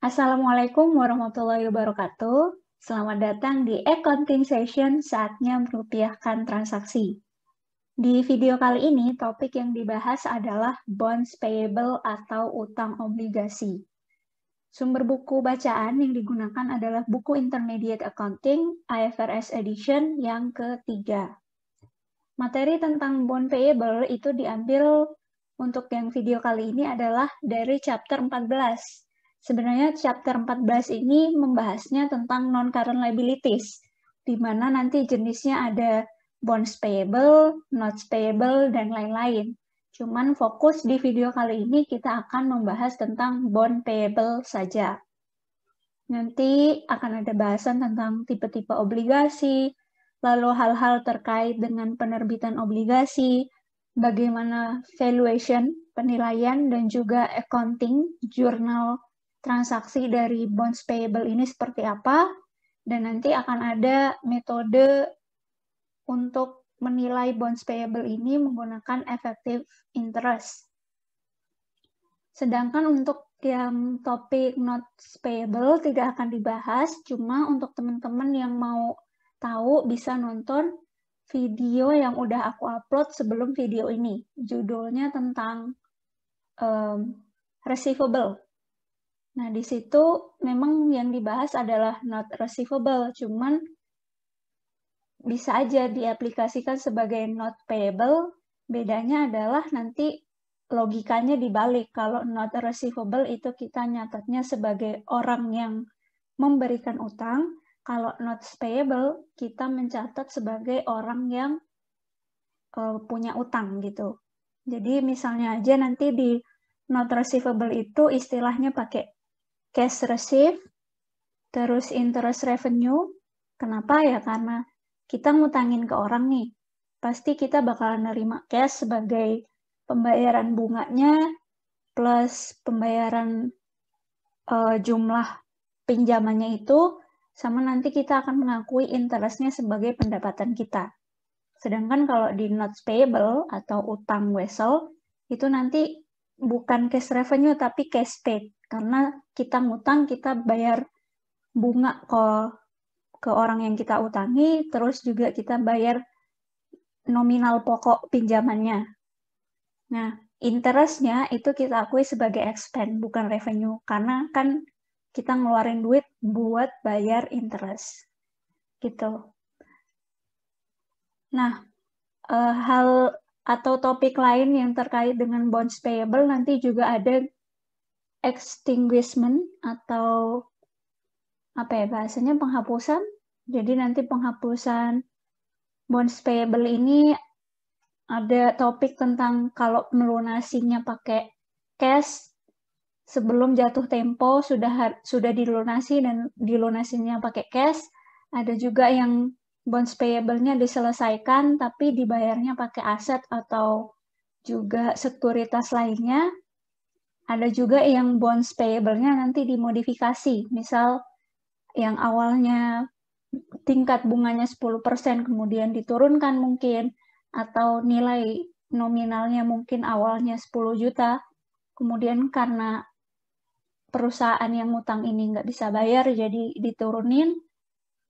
Assalamualaikum warahmatullahi wabarakatuh. Selamat datang di Accounting Session saatnya merupiahkan transaksi. Di video kali ini, topik yang dibahas adalah bonds payable atau utang obligasi. Sumber buku bacaan yang digunakan adalah buku Intermediate Accounting IFRS Edition yang ketiga. Materi tentang bond payable itu diambil untuk yang video kali ini adalah dari chapter 14 Sebenarnya chapter 14 ini membahasnya tentang non-current liabilities, di mana nanti jenisnya ada bonds payable, notes payable, dan lain-lain. Cuman fokus di video kali ini kita akan membahas tentang bond payable saja. Nanti akan ada bahasan tentang tipe-tipe obligasi, lalu hal-hal terkait dengan penerbitan obligasi, bagaimana valuation, penilaian, dan juga accounting, jurnal transaksi dari bonds payable ini seperti apa, dan nanti akan ada metode untuk menilai bonds payable ini menggunakan effective interest. Sedangkan untuk yang topik not payable tidak akan dibahas, cuma untuk teman-teman yang mau tahu bisa nonton video yang udah aku upload sebelum video ini. Judulnya tentang um, receivable. Nah, di situ memang yang dibahas adalah not receivable, cuman bisa aja diaplikasikan sebagai not payable. Bedanya adalah nanti logikanya dibalik. Kalau not receivable itu kita nyatatnya sebagai orang yang memberikan utang. Kalau not payable, kita mencatat sebagai orang yang uh, punya utang gitu. Jadi misalnya aja nanti di not receivable itu istilahnya pakai cash receive, terus interest revenue. Kenapa ya? Karena kita ngutangin ke orang nih. Pasti kita bakalan nerima cash sebagai pembayaran bunganya plus pembayaran uh, jumlah pinjamannya itu sama nanti kita akan mengakui interestnya sebagai pendapatan kita. Sedangkan kalau di Not payable atau utang wesel, itu nanti bukan cash revenue tapi cash paid karena kita ngutang kita bayar bunga ke ke orang yang kita utangi terus juga kita bayar nominal pokok pinjamannya nah interestnya itu kita akui sebagai expense bukan revenue karena kan kita ngeluarin duit buat bayar interest gitu nah eh, hal atau topik lain yang terkait dengan bonds payable nanti juga ada extinguishment atau apa ya bahasanya penghapusan. Jadi nanti penghapusan bonds payable ini ada topik tentang kalau melunasinya pakai cash sebelum jatuh tempo sudah sudah dilunasi dan dilunasinya pakai cash. Ada juga yang bonds payable-nya diselesaikan tapi dibayarnya pakai aset atau juga sekuritas lainnya. Ada juga yang bonds payable-nya nanti dimodifikasi. Misal yang awalnya tingkat bunganya 10% kemudian diturunkan mungkin atau nilai nominalnya mungkin awalnya 10 juta kemudian karena perusahaan yang ngutang ini nggak bisa bayar jadi diturunin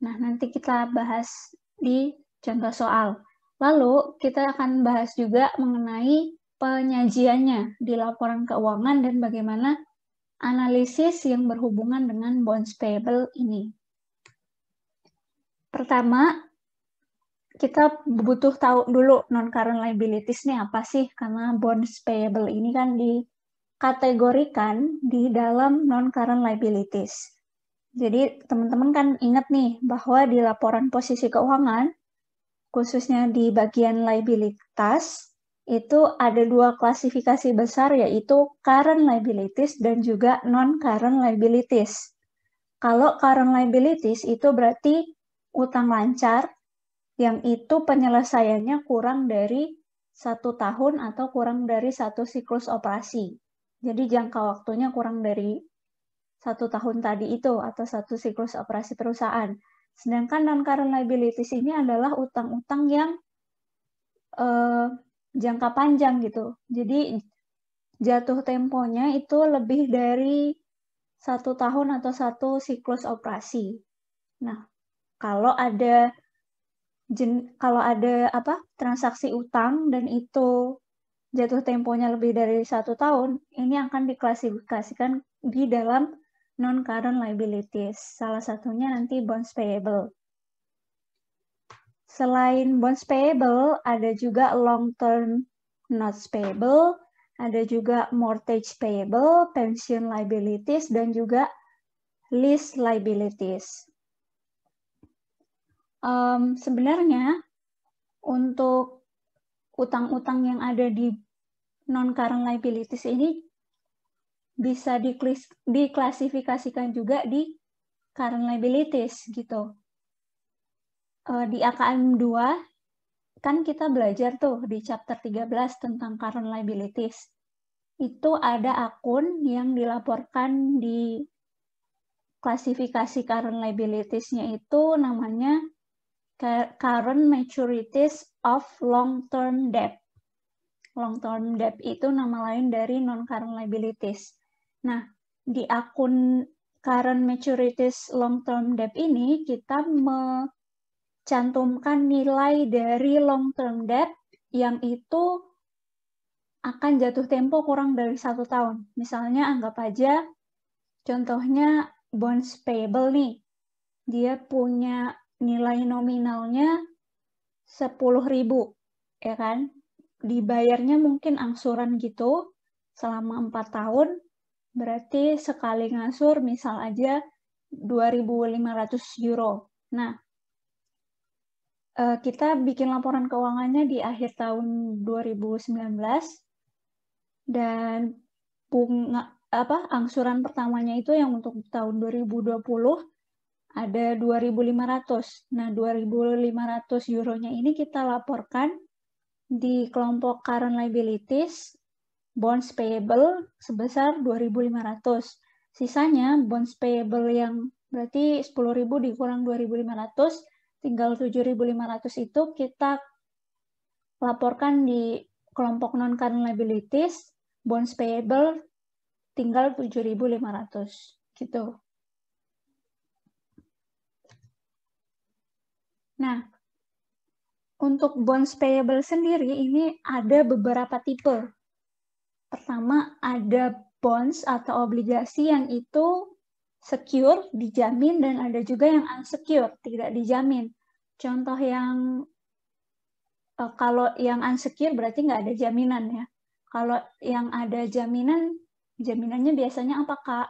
nah nanti kita bahas di contoh soal lalu kita akan bahas juga mengenai penyajiannya di laporan keuangan dan bagaimana analisis yang berhubungan dengan bonds payable ini. Pertama, kita butuh tahu dulu non-current liabilities ini apa sih karena bonds payable ini kan dikategorikan di dalam non-current liabilities. Jadi teman-teman kan ingat nih bahwa di laporan posisi keuangan khususnya di bagian liabilitas itu ada dua klasifikasi besar yaitu current liabilities dan juga non-current liabilities. Kalau current liabilities itu berarti utang lancar yang itu penyelesaiannya kurang dari satu tahun atau kurang dari satu siklus operasi. Jadi jangka waktunya kurang dari satu tahun tadi itu atau satu siklus operasi perusahaan. Sedangkan non-current liabilities ini adalah utang-utang yang eh, jangka panjang gitu. Jadi jatuh temponya itu lebih dari satu tahun atau satu siklus operasi. Nah, kalau ada jen, kalau ada apa transaksi utang dan itu jatuh temponya lebih dari satu tahun, ini akan diklasifikasikan di dalam non-current liabilities. Salah satunya nanti bonds payable. Selain bonds payable, ada juga long term notes payable, ada juga mortgage payable, pension liabilities, dan juga lease liabilities. Um, sebenarnya untuk utang-utang yang ada di non-current liabilities ini bisa diklasifikasikan juga di current liabilities gitu uh, di AKM 2 kan kita belajar tuh di chapter 13 tentang current liabilities. Itu ada akun yang dilaporkan di klasifikasi current liabilities-nya itu namanya current maturities of long-term debt. Long-term debt itu nama lain dari non-current liabilities. Nah, di akun current maturities long-term debt ini kita me cantumkan nilai dari long term debt yang itu akan jatuh tempo kurang dari satu tahun. Misalnya anggap aja contohnya bonds payable nih. Dia punya nilai nominalnya 10.000, ya kan? Dibayarnya mungkin angsuran gitu selama empat tahun, berarti sekali ngasur misal aja 2.500 euro. Nah, Eh, kita bikin laporan keuangannya di akhir tahun 2019 dan bunga apa angsuran pertamanya itu yang untuk tahun 2020 ada 2.500. Nah, 2.500 euronya ini kita laporkan di kelompok current liabilities bonds payable sebesar 2.500. Sisanya bonds payable yang berarti 10.000 dikurang 2.500 tinggal 7.500 itu kita laporkan di kelompok non current liabilities, bonds payable tinggal 7.500 gitu. Nah, untuk bonds payable sendiri ini ada beberapa tipe. Pertama ada bonds atau obligasi yang itu secure dijamin dan ada juga yang unsecure tidak dijamin. Contoh yang e, kalau yang unsecure berarti nggak ada jaminan ya. Kalau yang ada jaminan, jaminannya biasanya apa kak?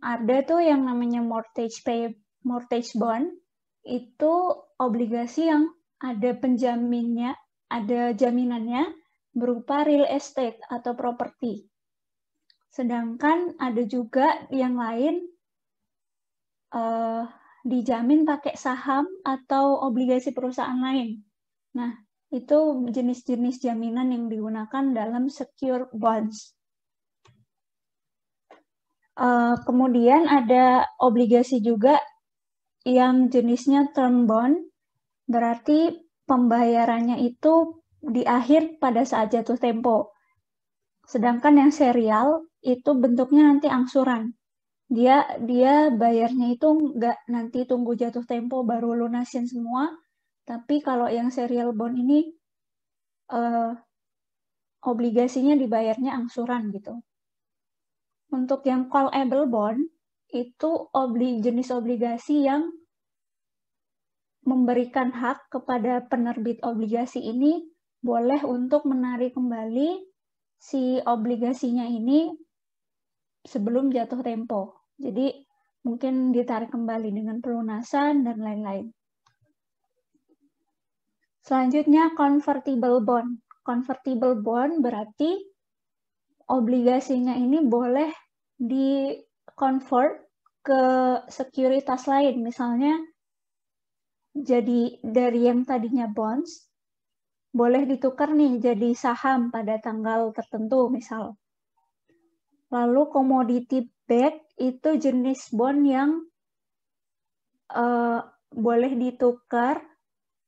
Ada tuh yang namanya mortgage pay, mortgage bond itu obligasi yang ada penjaminnya, ada jaminannya berupa real estate atau properti. Sedangkan ada juga yang lain uh, dijamin pakai saham atau obligasi perusahaan lain. Nah, itu jenis-jenis jaminan yang digunakan dalam secure bonds. Uh, kemudian ada obligasi juga yang jenisnya term bond, berarti pembayarannya itu di akhir pada saat jatuh tempo. Sedangkan yang serial itu bentuknya nanti angsuran. Dia dia bayarnya itu nggak nanti tunggu jatuh tempo baru lunasin semua. Tapi kalau yang serial bond ini eh, obligasinya dibayarnya angsuran gitu. Untuk yang callable bond itu obli, jenis obligasi yang memberikan hak kepada penerbit obligasi ini boleh untuk menarik kembali si obligasinya ini sebelum jatuh tempo. Jadi mungkin ditarik kembali dengan pelunasan dan lain-lain. Selanjutnya convertible bond. Convertible bond berarti obligasinya ini boleh di convert ke sekuritas lain. Misalnya jadi dari yang tadinya bonds boleh ditukar nih jadi saham pada tanggal tertentu misal. Lalu komoditi back itu jenis bond yang uh, boleh ditukar,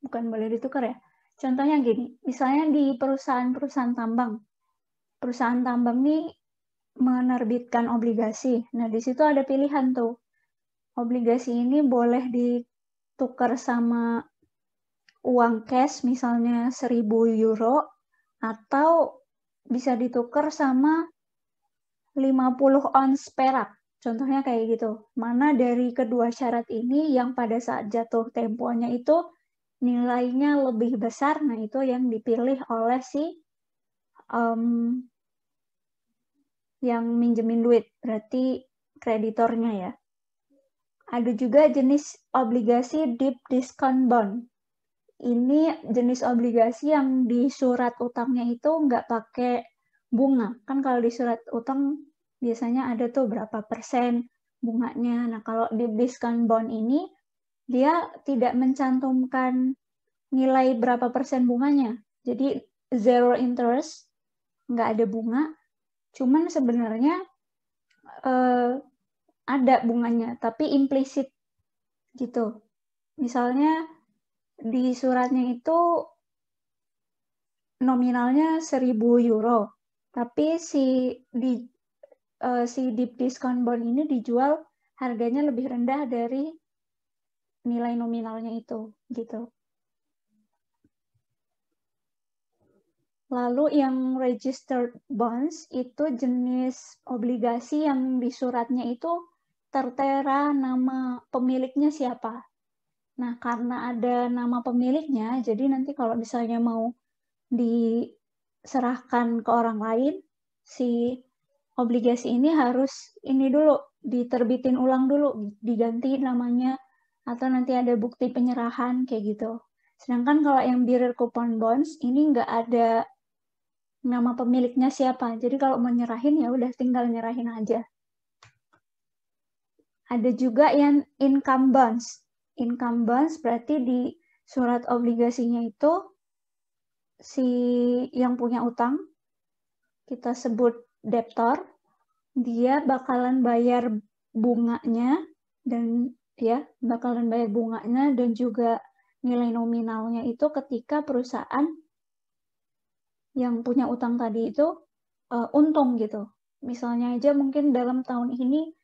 bukan boleh ditukar ya. Contohnya gini, misalnya di perusahaan-perusahaan tambang. Perusahaan tambang ini menerbitkan obligasi. Nah, di situ ada pilihan tuh. Obligasi ini boleh ditukar sama uang cash misalnya 1000 euro atau bisa ditukar sama 50 ons perak. Contohnya kayak gitu. Mana dari kedua syarat ini yang pada saat jatuh temponya itu nilainya lebih besar, nah itu yang dipilih oleh si um, yang minjemin duit, berarti kreditornya ya. Ada juga jenis obligasi deep discount bond. Ini jenis obligasi yang di surat utangnya itu nggak pakai bunga. Kan kalau di surat utang biasanya ada tuh berapa persen bunganya. Nah, kalau di discount Bond ini dia tidak mencantumkan nilai berapa persen bunganya. Jadi zero interest, nggak ada bunga. Cuman sebenarnya eh, ada bunganya, tapi implisit gitu. Misalnya di suratnya itu nominalnya 1000 euro. Tapi si di uh, si deep discount bond ini dijual harganya lebih rendah dari nilai nominalnya itu gitu. Lalu yang registered bonds itu jenis obligasi yang di suratnya itu tertera nama pemiliknya siapa. Nah, karena ada nama pemiliknya, jadi nanti kalau misalnya mau di serahkan ke orang lain, si obligasi ini harus ini dulu diterbitin ulang dulu, diganti namanya atau nanti ada bukti penyerahan kayak gitu. Sedangkan kalau yang birer coupon bonds ini nggak ada nama pemiliknya siapa. Jadi kalau mau nyerahin ya udah tinggal nyerahin aja. Ada juga yang income bonds. Income bonds berarti di surat obligasinya itu si yang punya utang, kita sebut debtor, dia bakalan bayar bunganya dan ya bakalan bayar bunganya dan juga nilai nominalnya itu ketika perusahaan yang punya utang tadi itu uh, untung gitu. Misalnya aja mungkin dalam tahun ini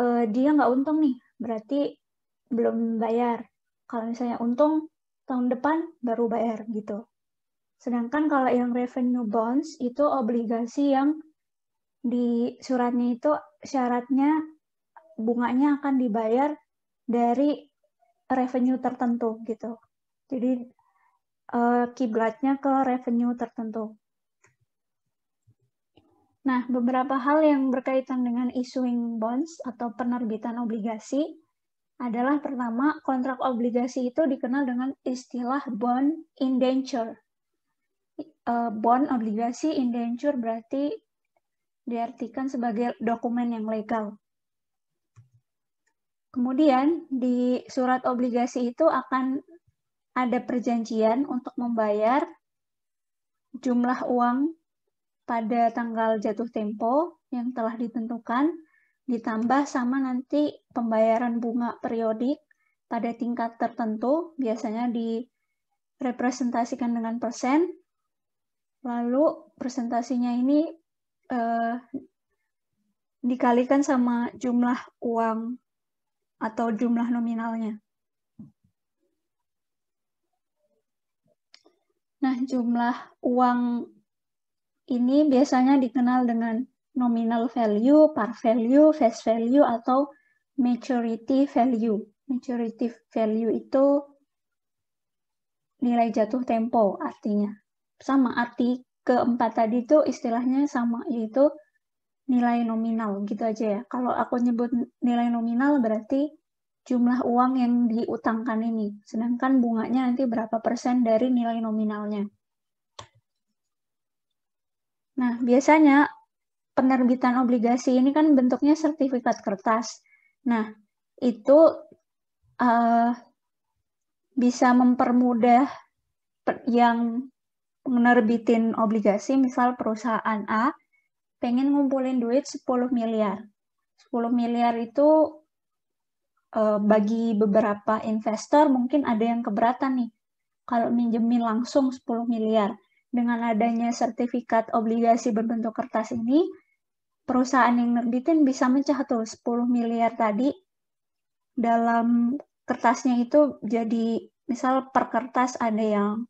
uh, dia nggak untung nih, berarti belum bayar. Kalau misalnya untung tahun depan baru bayar gitu. Sedangkan kalau yang revenue bonds itu obligasi yang di suratnya itu syaratnya bunganya akan dibayar dari revenue tertentu gitu. Jadi eh, kiblatnya ke revenue tertentu. Nah, beberapa hal yang berkaitan dengan issuing bonds atau penerbitan obligasi adalah pertama, kontrak obligasi itu dikenal dengan istilah bond indenture uh, bond, obligasi, indenture berarti diartikan sebagai dokumen yang legal. Kemudian di surat obligasi itu akan ada perjanjian untuk membayar jumlah uang pada tanggal jatuh tempo yang telah ditentukan ditambah sama nanti pembayaran bunga periodik pada tingkat tertentu biasanya direpresentasikan dengan persen Lalu presentasinya ini uh, dikalikan sama jumlah uang atau jumlah nominalnya. Nah, jumlah uang ini biasanya dikenal dengan nominal value, par value, face value, atau maturity value. Maturity value itu nilai jatuh tempo artinya sama arti keempat tadi itu istilahnya sama yaitu nilai nominal gitu aja ya. Kalau aku nyebut nilai nominal berarti jumlah uang yang diutangkan ini. Sedangkan bunganya nanti berapa persen dari nilai nominalnya. Nah, biasanya penerbitan obligasi ini kan bentuknya sertifikat kertas. Nah, itu uh, bisa mempermudah yang menerbitin obligasi misal perusahaan A pengen ngumpulin duit 10 miliar. 10 miliar itu eh, bagi beberapa investor mungkin ada yang keberatan nih. Kalau minjemin langsung 10 miliar. Dengan adanya sertifikat obligasi berbentuk kertas ini, perusahaan yang menerbitin bisa mencah tuh 10 miliar tadi dalam kertasnya itu jadi misal per kertas ada yang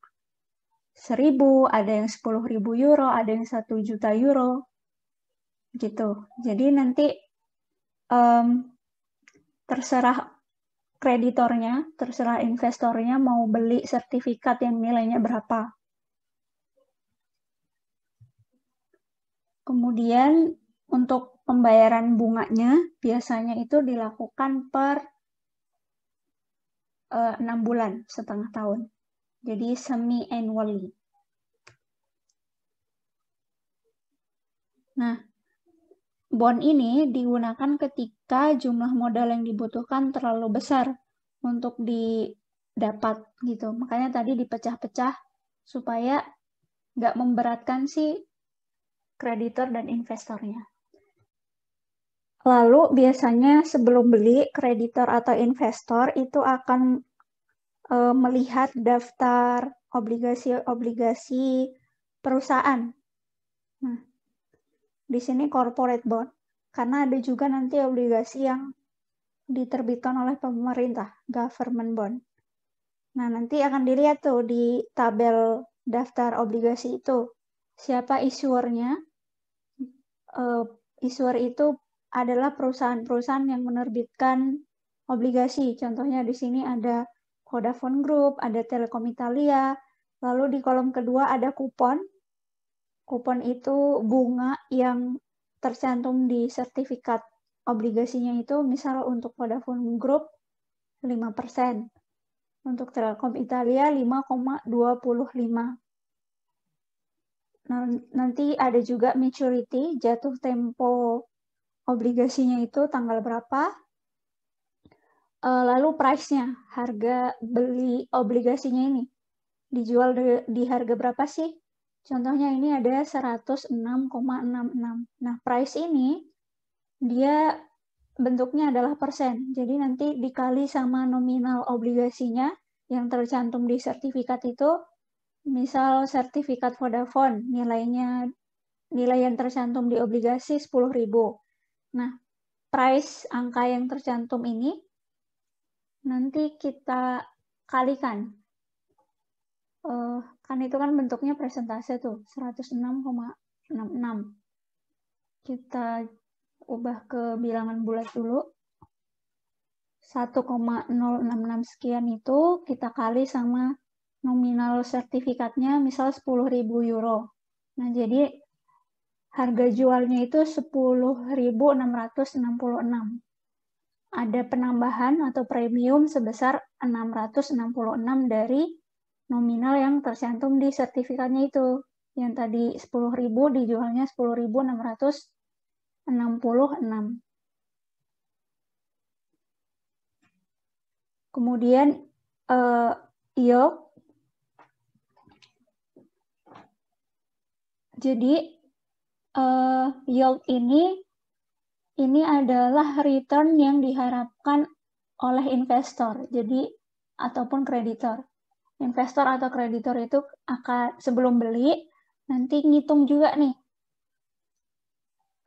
1000, ada yang 10.000 euro, ada yang 1 juta euro. Gitu. Jadi nanti um, terserah kreditornya, terserah investornya mau beli sertifikat yang nilainya berapa. Kemudian untuk pembayaran bunganya biasanya itu dilakukan per eh, enam bulan setengah tahun. Jadi semi annually. Nah, bond ini digunakan ketika jumlah modal yang dibutuhkan terlalu besar untuk didapat gitu. Makanya tadi dipecah-pecah supaya nggak memberatkan si kreditor dan investornya. Lalu biasanya sebelum beli, kreditor atau investor itu akan uh, melihat daftar obligasi-obligasi perusahaan. Nah, di sini corporate bond karena ada juga nanti obligasi yang diterbitkan oleh pemerintah, government bond. Nah, nanti akan dilihat tuh di tabel daftar obligasi itu siapa issuernya. Uh, issuer itu adalah perusahaan-perusahaan yang menerbitkan obligasi. Contohnya di sini ada Vodafone Group, ada Telekom Italia. Lalu di kolom kedua ada kupon. Kupon itu bunga yang tercantum di sertifikat obligasinya itu misal untuk Vodafone Group 5%. Untuk Telekom Italia 5,25 nah, nanti ada juga maturity, jatuh tempo obligasinya itu tanggal berapa, Uh, lalu price-nya, harga beli obligasinya ini dijual di, di harga berapa sih? Contohnya ini ada 106,66. Nah, price ini dia bentuknya adalah persen. Jadi nanti dikali sama nominal obligasinya yang tercantum di sertifikat itu, misal sertifikat Vodafone nilainya nilai yang tercantum di obligasi 10.000. Nah, price angka yang tercantum ini nanti kita kalikan. Uh, kan itu kan bentuknya presentase tuh, 106,66. Kita ubah ke bilangan bulat dulu. 1,066 sekian itu kita kali sama nominal sertifikatnya misal 10.000 euro. Nah, jadi harga jualnya itu 10.666 ada penambahan atau premium sebesar 666 dari nominal yang tercantum di sertifikatnya itu. Yang tadi 10.000 dijualnya 10.666. Kemudian eh, iya. Jadi eh, yield ini ini adalah return yang diharapkan oleh investor, jadi ataupun kreditor. Investor atau kreditor itu akan sebelum beli nanti ngitung juga nih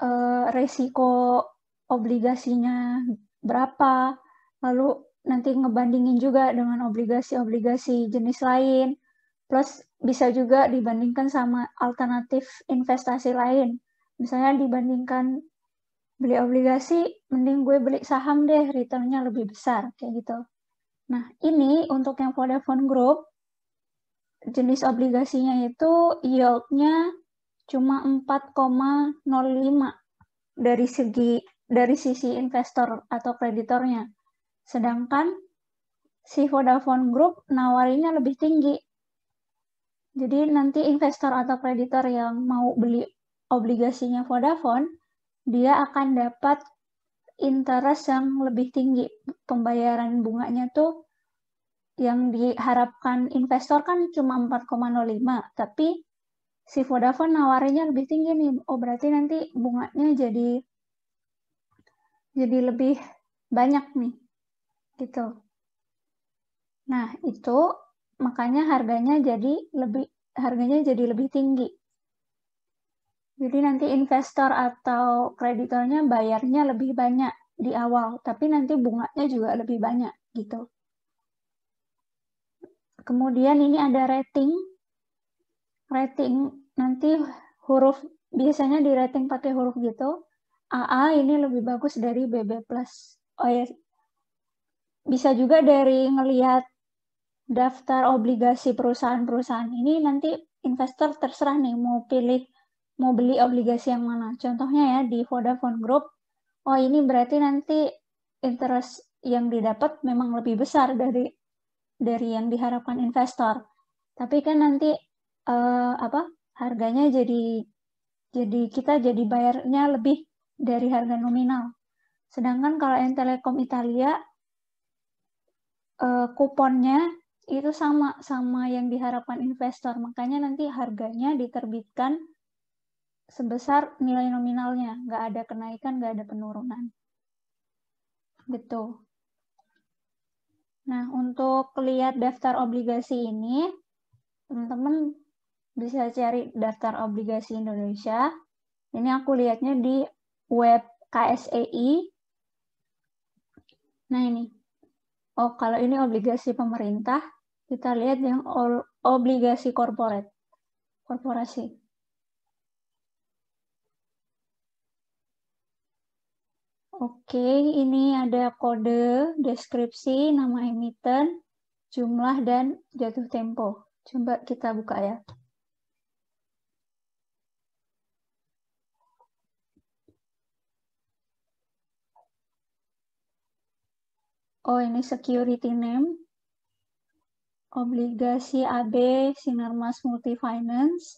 eh, resiko obligasinya berapa, lalu nanti ngebandingin juga dengan obligasi-obligasi jenis lain, plus bisa juga dibandingkan sama alternatif investasi lain, misalnya dibandingkan beli obligasi mending gue beli saham deh returnnya lebih besar kayak gitu nah ini untuk yang Vodafone Group jenis obligasinya itu yieldnya cuma 4,05 dari segi dari sisi investor atau kreditornya sedangkan si Vodafone Group nawarinya lebih tinggi jadi nanti investor atau kreditor yang mau beli obligasinya Vodafone dia akan dapat interest yang lebih tinggi. Pembayaran bunganya tuh yang diharapkan investor kan cuma 4,05, tapi si Vodafone nawarinya lebih tinggi nih. Oh, berarti nanti bunganya jadi jadi lebih banyak nih. Gitu. Nah, itu makanya harganya jadi lebih harganya jadi lebih tinggi jadi nanti investor atau kreditornya bayarnya lebih banyak di awal, tapi nanti bunganya juga lebih banyak gitu. Kemudian ini ada rating. Rating nanti huruf biasanya di rating pakai huruf gitu. AA ini lebih bagus dari BB+. Oh ya. Bisa juga dari ngelihat daftar obligasi perusahaan-perusahaan ini nanti investor terserah nih mau pilih mau beli obligasi yang mana. Contohnya ya di Vodafone Group, oh ini berarti nanti interest yang didapat memang lebih besar dari dari yang diharapkan investor. Tapi kan nanti uh, apa harganya jadi jadi kita jadi bayarnya lebih dari harga nominal. Sedangkan kalau yang Telekom Italia uh, kuponnya itu sama sama yang diharapkan investor. Makanya nanti harganya diterbitkan sebesar nilai nominalnya, nggak ada kenaikan, nggak ada penurunan. Gitu. Nah, untuk lihat daftar obligasi ini, teman-teman bisa cari daftar obligasi Indonesia. Ini aku lihatnya di web KSEI. Nah, ini. Oh, kalau ini obligasi pemerintah, kita lihat yang obligasi korporat. Korporasi. Oke, ini ada kode, deskripsi, nama emiten, jumlah, dan jatuh tempo. Coba kita buka ya. Oh, ini security name. Obligasi AB Sinarmas Multi Finance.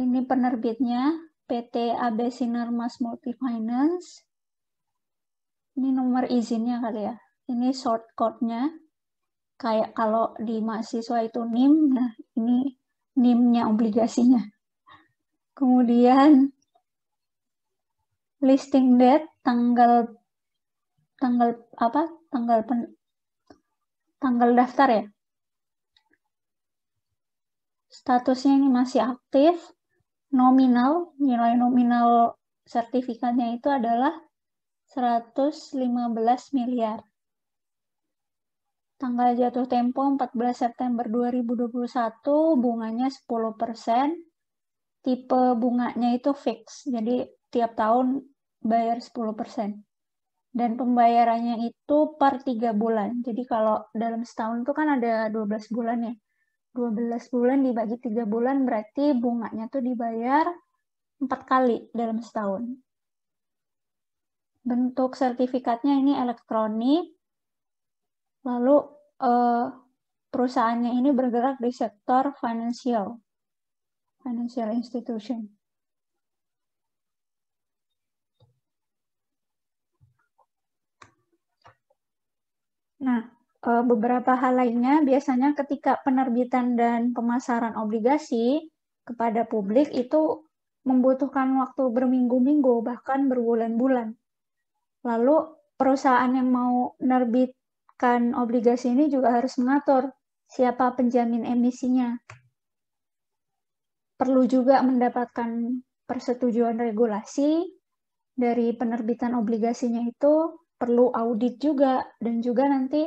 Ini penerbitnya PT AB Sinarmas Multi Finance ini nomor izinnya kali ya. Ini short code-nya. Kayak kalau di mahasiswa itu NIM, nah ini NIM-nya obligasinya. Kemudian listing date tanggal tanggal apa? Tanggal pen, tanggal daftar ya. Statusnya ini masih aktif. Nominal, nilai nominal sertifikatnya itu adalah 115 miliar. Tanggal jatuh tempo 14 September 2021, bunganya 10 persen. Tipe bunganya itu fix, jadi tiap tahun bayar 10 persen. Dan pembayarannya itu per 3 bulan. Jadi kalau dalam setahun itu kan ada 12 bulan ya. 12 bulan dibagi 3 bulan berarti bunganya tuh dibayar 4 kali dalam setahun bentuk sertifikatnya ini elektronik. Lalu eh, perusahaannya ini bergerak di sektor financial, financial institution. Nah, eh, beberapa hal lainnya biasanya ketika penerbitan dan pemasaran obligasi kepada publik itu membutuhkan waktu berminggu-minggu bahkan berbulan-bulan. Lalu perusahaan yang mau menerbitkan obligasi ini juga harus mengatur siapa penjamin emisinya. Perlu juga mendapatkan persetujuan regulasi dari penerbitan obligasinya itu, perlu audit juga, dan juga nanti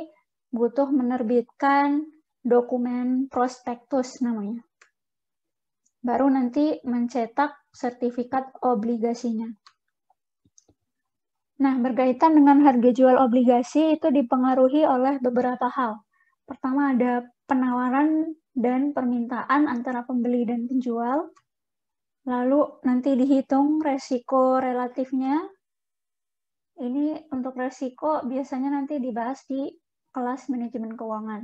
butuh menerbitkan dokumen prospektus namanya. Baru nanti mencetak sertifikat obligasinya. Nah, berkaitan dengan harga jual obligasi itu dipengaruhi oleh beberapa hal. Pertama ada penawaran dan permintaan antara pembeli dan penjual. Lalu nanti dihitung resiko relatifnya. Ini untuk resiko biasanya nanti dibahas di kelas manajemen keuangan.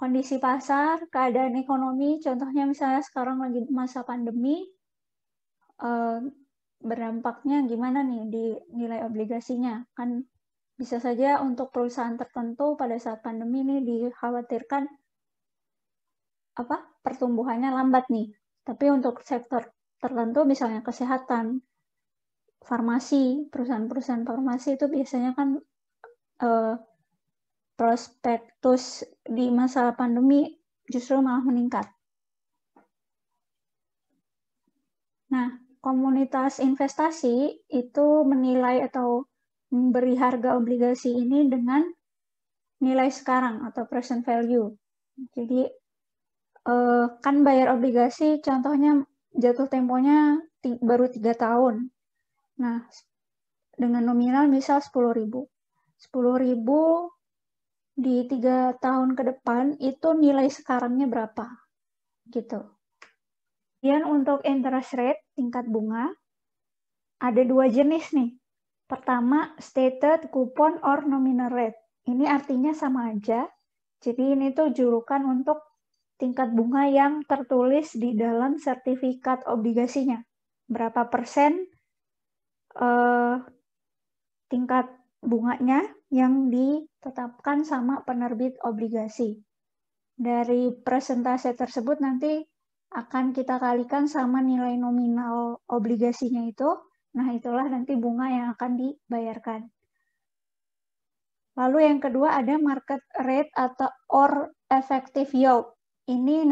Kondisi pasar, keadaan ekonomi, contohnya misalnya sekarang lagi masa pandemi, eh, berdampaknya gimana nih di nilai obligasinya? Kan bisa saja untuk perusahaan tertentu pada saat pandemi ini dikhawatirkan apa pertumbuhannya lambat nih. Tapi untuk sektor tertentu misalnya kesehatan, farmasi, perusahaan-perusahaan farmasi itu biasanya kan eh, prospektus di masa pandemi justru malah meningkat. Nah, komunitas investasi itu menilai atau memberi harga obligasi ini dengan nilai sekarang atau present value. Jadi eh, kan bayar obligasi contohnya jatuh temponya baru tiga tahun. Nah, dengan nominal misal 10.000. ribu. 10.000 ribu di tiga tahun ke depan itu nilai sekarangnya berapa gitu. Kemudian untuk interest rate tingkat bunga ada dua jenis nih. Pertama, stated coupon or nominal rate. Ini artinya sama aja. Jadi ini tuh julukan untuk tingkat bunga yang tertulis di dalam sertifikat obligasinya. Berapa persen eh, tingkat bunganya yang ditetapkan sama penerbit obligasi. Dari presentase tersebut nanti akan kita kalikan sama nilai nominal obligasinya itu. Nah, itulah nanti bunga yang akan dibayarkan. Lalu yang kedua ada market rate atau or effective yield. Ini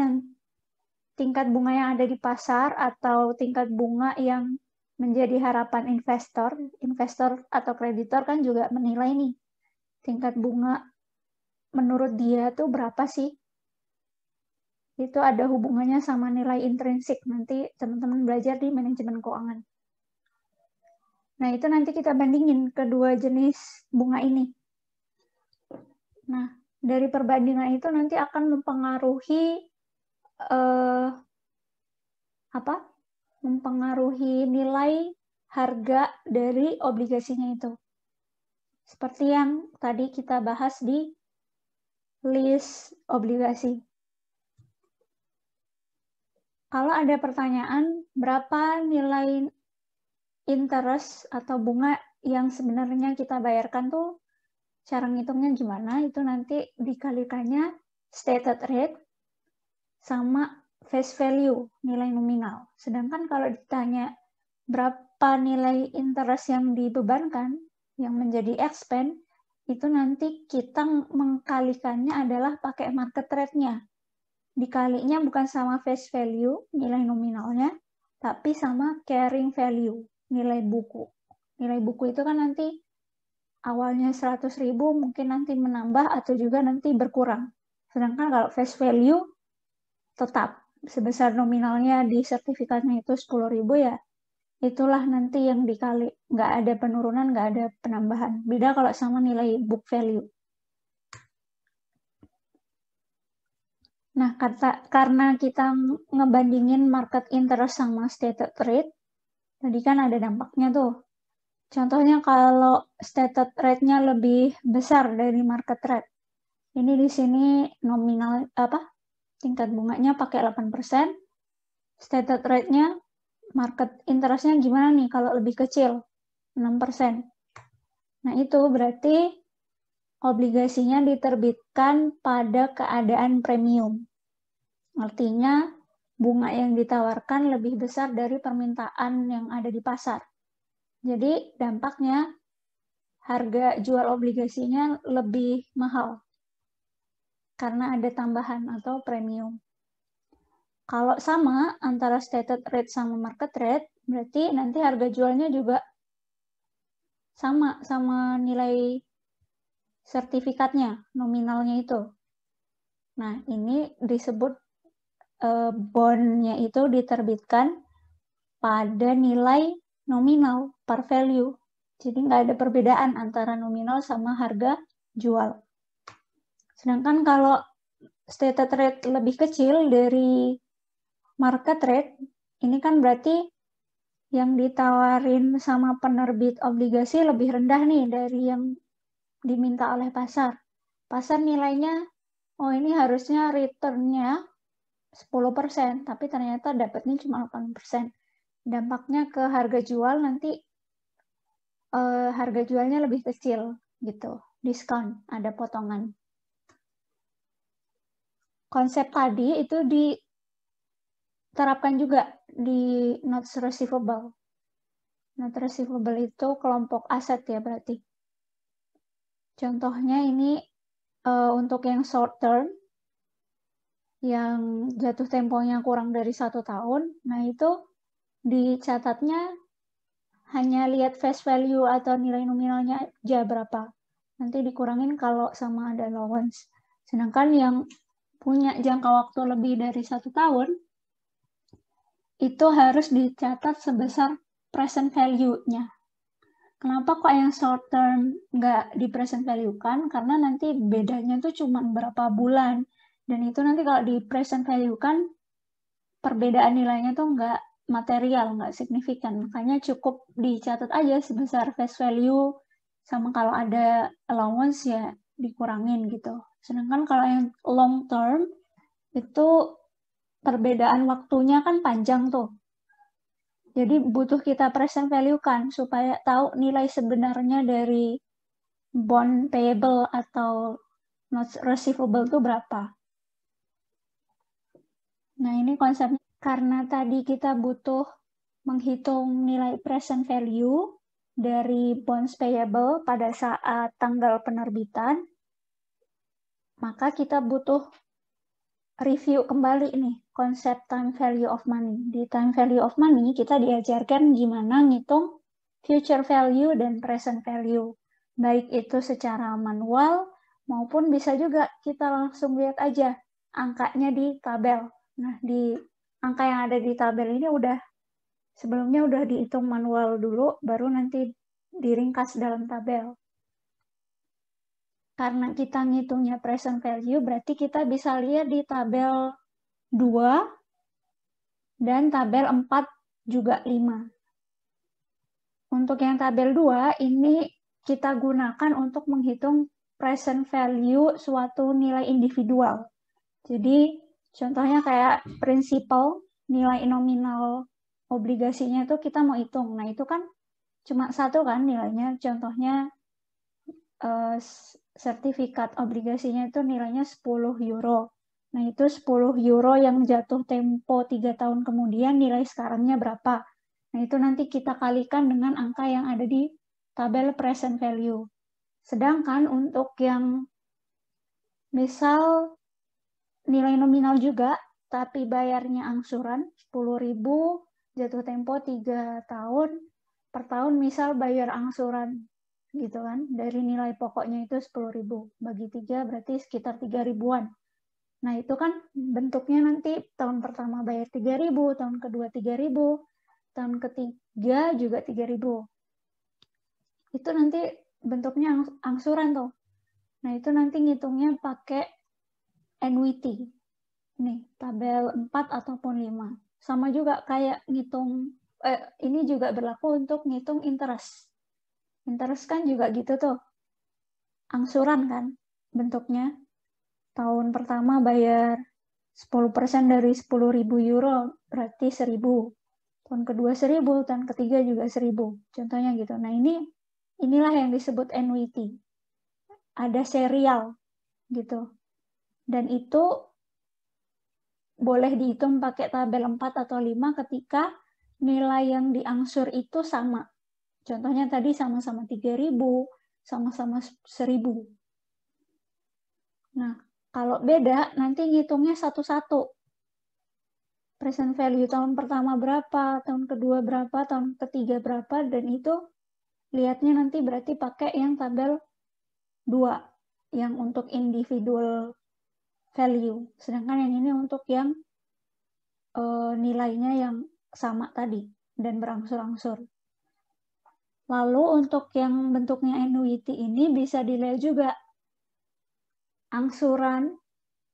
tingkat bunga yang ada di pasar atau tingkat bunga yang menjadi harapan investor. Investor atau kreditor kan juga menilai nih tingkat bunga menurut dia tuh berapa sih itu ada hubungannya sama nilai intrinsik nanti teman-teman belajar di manajemen keuangan. Nah, itu nanti kita bandingin kedua jenis bunga ini. Nah, dari perbandingan itu nanti akan mempengaruhi eh, apa? Mempengaruhi nilai harga dari obligasinya itu. Seperti yang tadi kita bahas di list obligasi. Kalau ada pertanyaan, berapa nilai interest atau bunga yang sebenarnya kita bayarkan tuh cara ngitungnya gimana itu nanti dikalikannya stated rate sama face value nilai nominal. Sedangkan kalau ditanya berapa nilai interest yang dibebankan yang menjadi expense itu nanti kita mengkalikannya adalah pakai market rate-nya dikalinya bukan sama face value, nilai nominalnya, tapi sama carrying value, nilai buku. Nilai buku itu kan nanti awalnya 100 ribu, mungkin nanti menambah atau juga nanti berkurang. Sedangkan kalau face value tetap sebesar nominalnya di sertifikatnya itu 10 ribu ya, itulah nanti yang dikali. Nggak ada penurunan, nggak ada penambahan. Beda kalau sama nilai book value. Nah, kata, karena kita ngebandingin market interest sama stated rate, tadi kan ada dampaknya tuh. Contohnya kalau stated rate-nya lebih besar dari market rate. Ini di sini nominal apa? Tingkat bunganya pakai 8%. Stated rate-nya market interest-nya gimana nih kalau lebih kecil? 6%. Nah, itu berarti obligasinya diterbitkan pada keadaan premium. Artinya, bunga yang ditawarkan lebih besar dari permintaan yang ada di pasar. Jadi, dampaknya harga jual obligasinya lebih mahal karena ada tambahan atau premium. Kalau sama antara stated rate sama market rate, berarti nanti harga jualnya juga sama sama nilai sertifikatnya, nominalnya itu. Nah, ini disebut uh, bondnya itu diterbitkan pada nilai nominal par value. Jadi nggak ada perbedaan antara nominal sama harga jual. Sedangkan kalau stated rate lebih kecil dari market rate, ini kan berarti yang ditawarin sama penerbit obligasi lebih rendah nih dari yang diminta oleh pasar. Pasar nilainya, oh ini harusnya returnnya 10%, tapi ternyata dapatnya cuma 8%. Dampaknya ke harga jual nanti eh, harga jualnya lebih kecil gitu, diskon, ada potongan. Konsep tadi itu diterapkan juga di notes receivable. Notes receivable itu kelompok aset ya berarti. Contohnya ini uh, untuk yang short term, yang jatuh temponya kurang dari satu tahun, nah itu dicatatnya hanya lihat face value atau nilai nominalnya aja berapa. Nanti dikurangin kalau sama ada allowance. Sedangkan yang punya jangka waktu lebih dari satu tahun, itu harus dicatat sebesar present value-nya. Kenapa kok yang short term nggak di present value kan? Karena nanti bedanya tuh cuma berapa bulan. Dan itu nanti kalau di present value kan perbedaan nilainya tuh nggak material, nggak signifikan. Makanya cukup dicatat aja sebesar face value sama kalau ada allowance ya dikurangin gitu. Sedangkan kalau yang long term itu perbedaan waktunya kan panjang tuh. Jadi butuh kita present value kan supaya tahu nilai sebenarnya dari bond payable atau notes receivable itu berapa. Nah, ini konsep karena tadi kita butuh menghitung nilai present value dari bonds payable pada saat tanggal penerbitan, maka kita butuh review kembali nih konsep time value of money. Di time value of money kita diajarkan gimana ngitung future value dan present value. Baik itu secara manual maupun bisa juga kita langsung lihat aja angkanya di tabel. Nah, di angka yang ada di tabel ini udah sebelumnya udah dihitung manual dulu baru nanti diringkas dalam tabel karena kita ngitungnya present value, berarti kita bisa lihat di tabel 2 dan tabel 4 juga 5. Untuk yang tabel 2, ini kita gunakan untuk menghitung present value suatu nilai individual. Jadi, contohnya kayak principal nilai nominal obligasinya itu kita mau hitung. Nah, itu kan cuma satu kan nilainya. Contohnya Eh, sertifikat obligasinya itu nilainya 10 euro. Nah, itu 10 euro yang jatuh tempo 3 tahun kemudian nilai sekarangnya berapa. Nah, itu nanti kita kalikan dengan angka yang ada di tabel present value. Sedangkan untuk yang misal nilai nominal juga, tapi bayarnya angsuran 10.000, jatuh tempo 3 tahun, per tahun misal bayar angsuran gitu kan dari nilai pokoknya itu 10.000 bagi tiga berarti sekitar 3 ribuan nah itu kan bentuknya nanti tahun pertama bayar 3.000 tahun kedua 3.000 tahun ketiga juga 3.000 itu nanti bentuknya angsuran tuh nah itu nanti ngitungnya pakai NWT nih tabel 4 ataupun 5 sama juga kayak ngitung eh, ini juga berlaku untuk ngitung interest Terus kan juga gitu tuh. Angsuran kan bentuknya. Tahun pertama bayar 10% dari 10.000 euro, berarti 1.000. Tahun kedua 1.000, tahun ketiga juga 1.000. Contohnya gitu. Nah ini inilah yang disebut annuity. Ada serial gitu. Dan itu boleh dihitung pakai tabel 4 atau 5 ketika nilai yang diangsur itu sama Contohnya tadi sama-sama 3000, sama-sama 1000. Nah, kalau beda nanti ngitungnya satu-satu. Present value tahun pertama berapa, tahun kedua berapa, tahun ketiga berapa, dan itu lihatnya nanti berarti pakai yang tabel 2, yang untuk individual value. Sedangkan yang ini untuk yang e, nilainya yang sama tadi dan berangsur-angsur. Lalu untuk yang bentuknya annuity ini bisa dilihat juga angsuran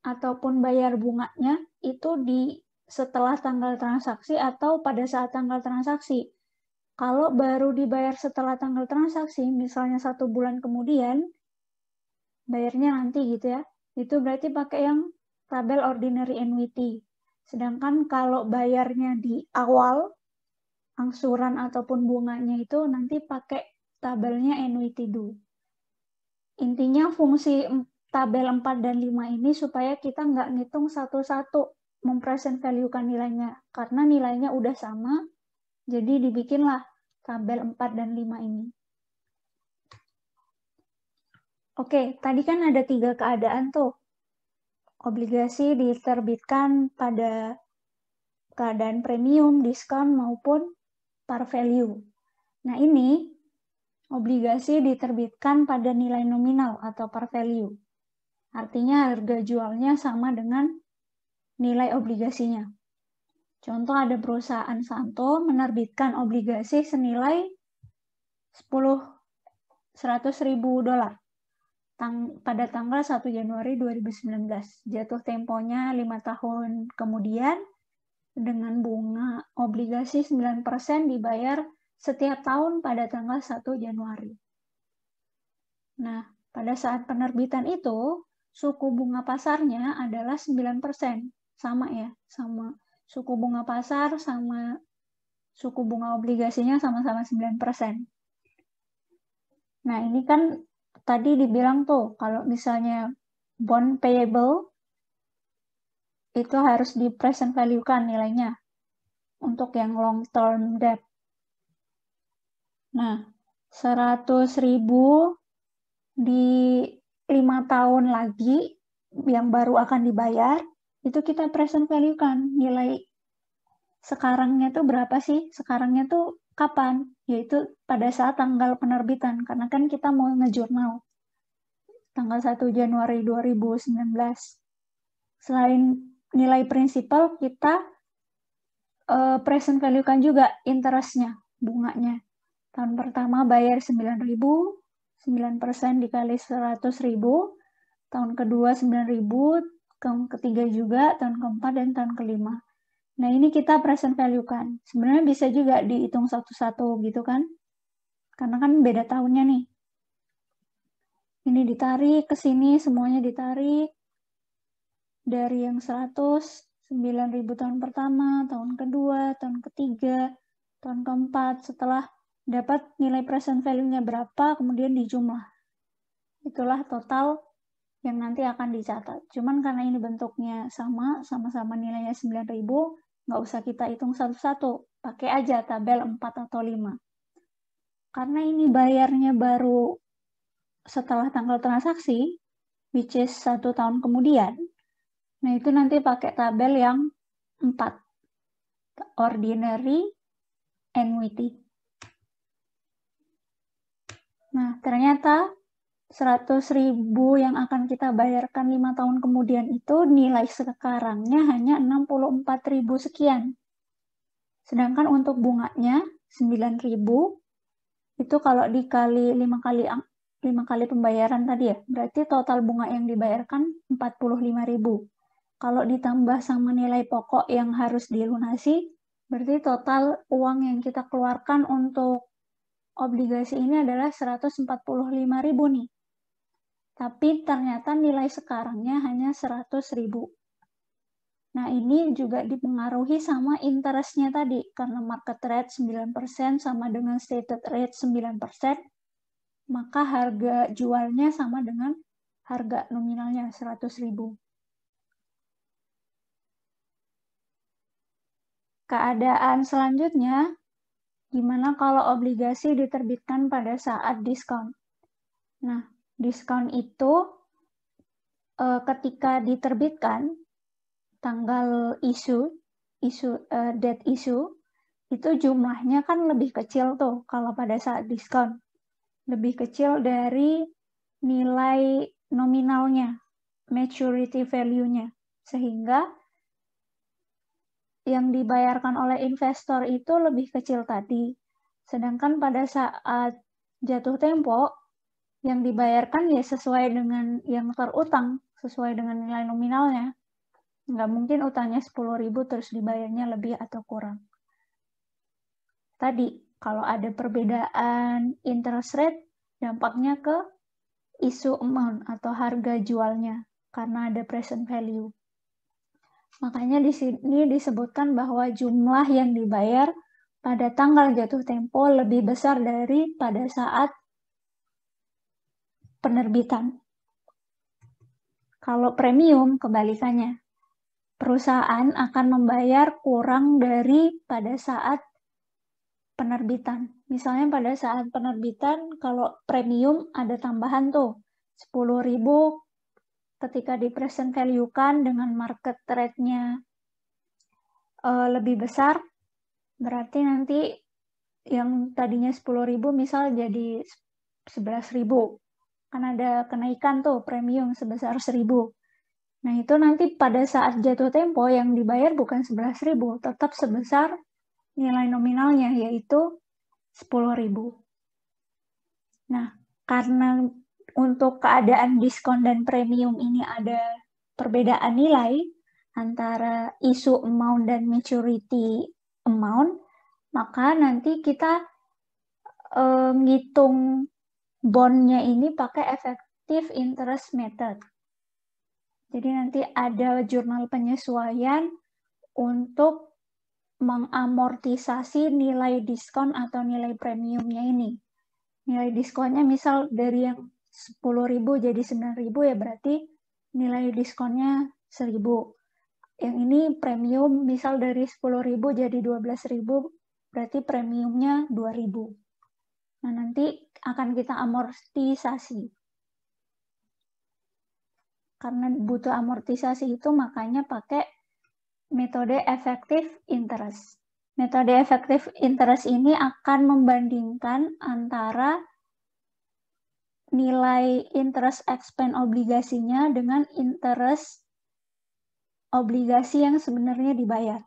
ataupun bayar bunganya itu di setelah tanggal transaksi atau pada saat tanggal transaksi. Kalau baru dibayar setelah tanggal transaksi, misalnya satu bulan kemudian, bayarnya nanti gitu ya, itu berarti pakai yang tabel ordinary annuity. Sedangkan kalau bayarnya di awal angsuran ataupun bunganya itu nanti pakai tabelnya annuity due. Intinya fungsi tabel 4 dan 5 ini supaya kita nggak ngitung satu-satu mempresent value-kan nilainya. Karena nilainya udah sama, jadi dibikinlah tabel 4 dan 5 ini. Oke, tadi kan ada tiga keadaan tuh. Obligasi diterbitkan pada keadaan premium, diskon, maupun par value. Nah, ini obligasi diterbitkan pada nilai nominal atau par value. Artinya harga jualnya sama dengan nilai obligasinya. Contoh ada perusahaan Santo menerbitkan obligasi senilai 10 100 ribu dolar tang pada tanggal 1 Januari 2019. Jatuh temponya 5 tahun kemudian dengan bunga obligasi 9% dibayar setiap tahun pada tanggal 1 Januari. Nah, pada saat penerbitan itu, suku bunga pasarnya adalah 9%. Sama ya, sama suku bunga pasar sama suku bunga obligasinya sama-sama 9%. Nah, ini kan tadi dibilang tuh kalau misalnya bond payable itu harus di present value-kan nilainya untuk yang long term debt. Nah, 100 ribu di lima tahun lagi yang baru akan dibayar, itu kita present value-kan nilai sekarangnya itu berapa sih? Sekarangnya itu kapan? Yaitu pada saat tanggal penerbitan, karena kan kita mau ngejurnal tanggal 1 Januari 2019. Selain nilai prinsipal kita uh, present value kan juga interestnya, bunganya. Tahun pertama bayar 9.000, 9% dikali 100.000, tahun kedua 9.000, tahun ketiga juga, tahun keempat, dan tahun kelima. Nah, ini kita present value-kan. Sebenarnya bisa juga dihitung satu-satu gitu kan. Karena kan beda tahunnya nih. Ini ditarik, ke sini semuanya ditarik dari yang 100 9000 tahun pertama, tahun kedua, tahun ketiga, tahun keempat setelah dapat nilai present value-nya berapa kemudian dijumlah. Itulah total yang nanti akan dicatat. Cuman karena ini bentuknya sama, sama-sama nilainya 9000, nggak usah kita hitung satu-satu. Pakai aja tabel 4 atau 5. Karena ini bayarnya baru setelah tanggal transaksi, which is satu tahun kemudian, Nah, itu nanti pakai tabel yang 4. Ordinary and witty. Nah, ternyata 100 ribu yang akan kita bayarkan 5 tahun kemudian itu nilai sekarangnya hanya 64 ribu sekian. Sedangkan untuk bunganya 9 ribu, itu kalau dikali 5 kali 5 kali pembayaran tadi ya, berarti total bunga yang dibayarkan 45.000. Kalau ditambah sama nilai pokok yang harus dilunasi, berarti total uang yang kita keluarkan untuk obligasi ini adalah ribu nih. Tapi ternyata nilai sekarangnya hanya ribu. Nah, ini juga dipengaruhi sama interestnya tadi, karena market rate 9% sama dengan stated rate 9%, maka harga jualnya sama dengan harga nominalnya ribu. Keadaan selanjutnya, gimana kalau obligasi diterbitkan pada saat diskon? Nah, diskon itu e, ketika diterbitkan tanggal isu, isu e, date isu itu jumlahnya kan lebih kecil tuh kalau pada saat diskon. Lebih kecil dari nilai nominalnya, maturity value-nya. Sehingga yang dibayarkan oleh investor itu lebih kecil tadi. Sedangkan pada saat jatuh tempo, yang dibayarkan ya sesuai dengan yang terutang, sesuai dengan nilai nominalnya. Nggak mungkin utangnya 10 ribu terus dibayarnya lebih atau kurang. Tadi, kalau ada perbedaan interest rate, dampaknya ke isu amount atau harga jualnya karena ada present value. Makanya di sini disebutkan bahwa jumlah yang dibayar pada tanggal jatuh tempo lebih besar dari pada saat penerbitan. Kalau premium, kebalikannya. Perusahaan akan membayar kurang dari pada saat penerbitan. Misalnya pada saat penerbitan, kalau premium ada tambahan tuh, 10.000 ketika di present value-kan dengan market rate-nya uh, lebih besar, berarti nanti yang tadinya 10.000 misal jadi 11.000. Kan ada kenaikan tuh premium sebesar 1.000. Nah, itu nanti pada saat jatuh tempo yang dibayar bukan 11.000, tetap sebesar nilai nominalnya yaitu 10.000. Nah, karena untuk keadaan diskon dan premium ini ada perbedaan nilai antara isu amount dan maturity amount, maka nanti kita uh, eh, ngitung bondnya ini pakai effective interest method. Jadi nanti ada jurnal penyesuaian untuk mengamortisasi nilai diskon atau nilai premiumnya ini. Nilai diskonnya misal dari yang ribu jadi sembilan ribu ya berarti nilai diskonnya seribu Yang ini premium misal dari 10.000 jadi 12.000 berarti premiumnya 2.000. Nah, nanti akan kita amortisasi. Karena butuh amortisasi itu makanya pakai metode efektif interest. Metode efektif interest ini akan membandingkan antara nilai interest expense obligasinya dengan interest obligasi yang sebenarnya dibayar.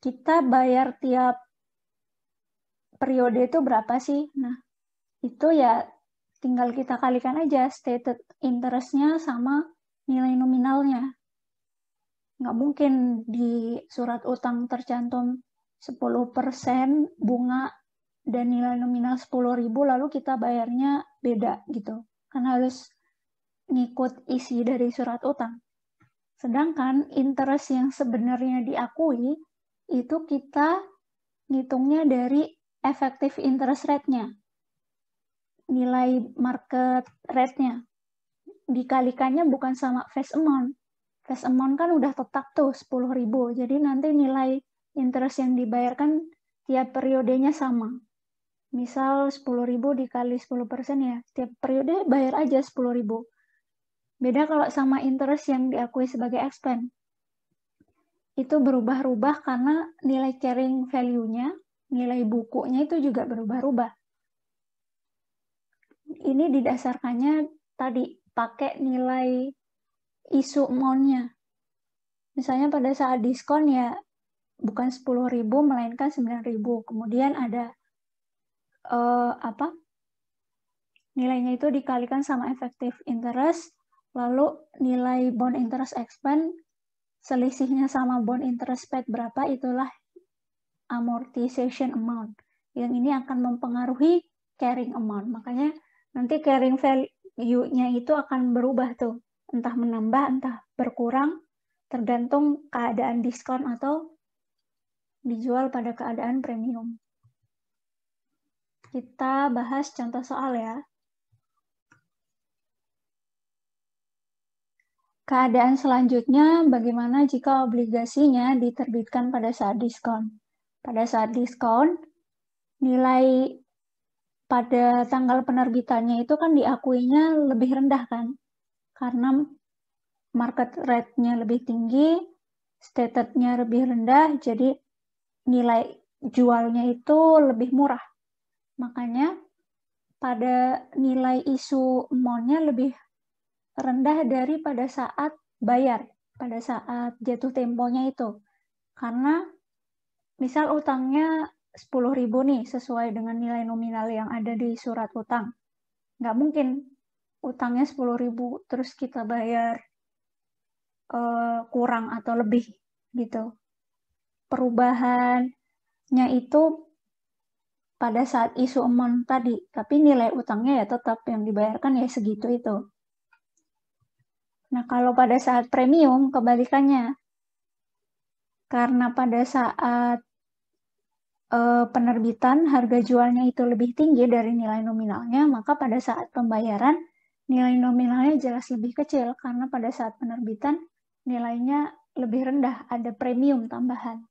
Kita bayar tiap periode itu berapa sih? Nah, itu ya tinggal kita kalikan aja stated interest-nya sama nilai nominalnya. Nggak mungkin di surat utang tercantum 10% bunga dan nilai nominal sepuluh ribu lalu kita bayarnya beda gitu. Kan harus ngikut isi dari surat utang. Sedangkan interest yang sebenarnya diakui itu kita ngitungnya dari efektif interest rate-nya. Nilai market rate-nya. Dikalikannya bukan sama face amount. Face amount kan udah tetap tuh sepuluh ribu Jadi nanti nilai interest yang dibayarkan tiap periodenya sama Misal 10.000 dikali 10% ya, setiap periode bayar aja 10.000. Beda kalau sama interest yang diakui sebagai expense. Itu berubah-ubah karena nilai carrying value-nya, nilai bukunya itu juga berubah-ubah. Ini didasarkannya tadi pakai nilai isu amount-nya. Misalnya pada saat diskon ya bukan 10.000 melainkan 9.000. Kemudian ada uh, apa nilainya itu dikalikan sama efektif interest lalu nilai bond interest expense selisihnya sama bond interest paid berapa itulah amortization amount yang ini akan mempengaruhi carrying amount makanya nanti carrying value-nya itu akan berubah tuh entah menambah entah berkurang tergantung keadaan diskon atau dijual pada keadaan premium kita bahas contoh soal ya. Keadaan selanjutnya, bagaimana jika obligasinya diterbitkan pada saat diskon? Pada saat diskon, nilai pada tanggal penerbitannya itu kan diakuinya lebih rendah kan? Karena market rate-nya lebih tinggi, stated-nya lebih rendah, jadi nilai jualnya itu lebih murah. Makanya pada nilai isu monnya lebih rendah dari pada saat bayar, pada saat jatuh temponya itu. Karena misal utangnya 10.000 nih sesuai dengan nilai nominal yang ada di surat utang. Nggak mungkin utangnya 10.000 terus kita bayar uh, kurang atau lebih gitu. Perubahannya itu pada saat isu amount tadi, tapi nilai utangnya ya tetap yang dibayarkan ya segitu itu. Nah, kalau pada saat premium kebalikannya. Karena pada saat eh, penerbitan harga jualnya itu lebih tinggi dari nilai nominalnya, maka pada saat pembayaran nilai nominalnya jelas lebih kecil karena pada saat penerbitan nilainya lebih rendah, ada premium tambahan.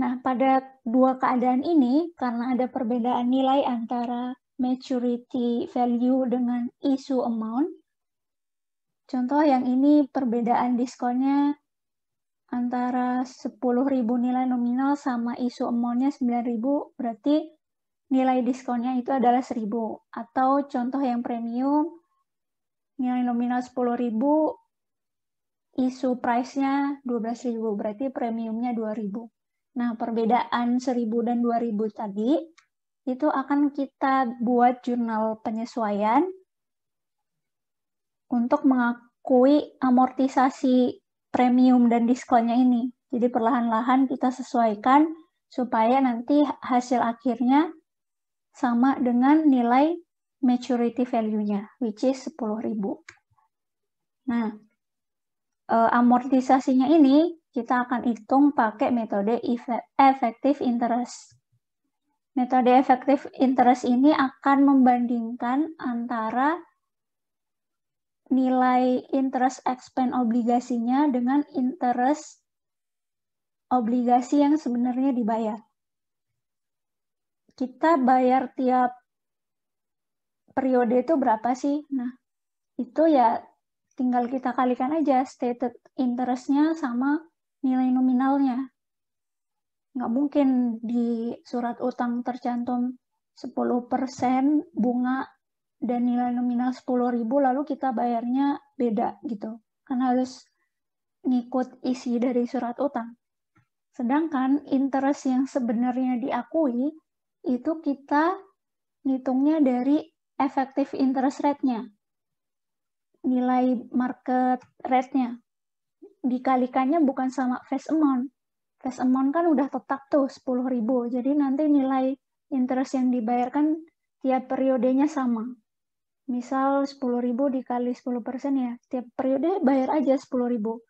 Nah, pada dua keadaan ini, karena ada perbedaan nilai antara maturity value dengan issue amount, contoh yang ini perbedaan diskonnya antara 10.000 nilai nominal sama issue amountnya 9.000, berarti nilai diskonnya itu adalah 1.000. Atau contoh yang premium, nilai nominal 10.000, isu price-nya 12.000, berarti premiumnya ribu Nah, perbedaan 1000 dan 2000 tadi itu akan kita buat jurnal penyesuaian untuk mengakui amortisasi premium dan diskonnya ini. Jadi perlahan-lahan kita sesuaikan supaya nanti hasil akhirnya sama dengan nilai maturity value-nya, which is 10.000. Nah, eh, amortisasinya ini kita akan hitung pakai metode efektif interest. Metode efektif interest ini akan membandingkan antara nilai interest expense obligasinya dengan interest obligasi yang sebenarnya dibayar. Kita bayar tiap periode itu berapa sih? Nah, itu ya tinggal kita kalikan aja stated interest-nya sama nilai nominalnya. Nggak mungkin di surat utang tercantum 10% bunga dan nilai nominal 10.000 lalu kita bayarnya beda gitu. Kan harus ngikut isi dari surat utang. Sedangkan interest yang sebenarnya diakui itu kita ngitungnya dari effective interest rate-nya. Nilai market rate-nya dikalikannya bukan sama face amount. Face amount kan udah tetap tuh ribu, Jadi nanti nilai interest yang dibayarkan tiap periodenya sama. Misal ribu dikali 10% ya, tiap periode bayar aja ribu.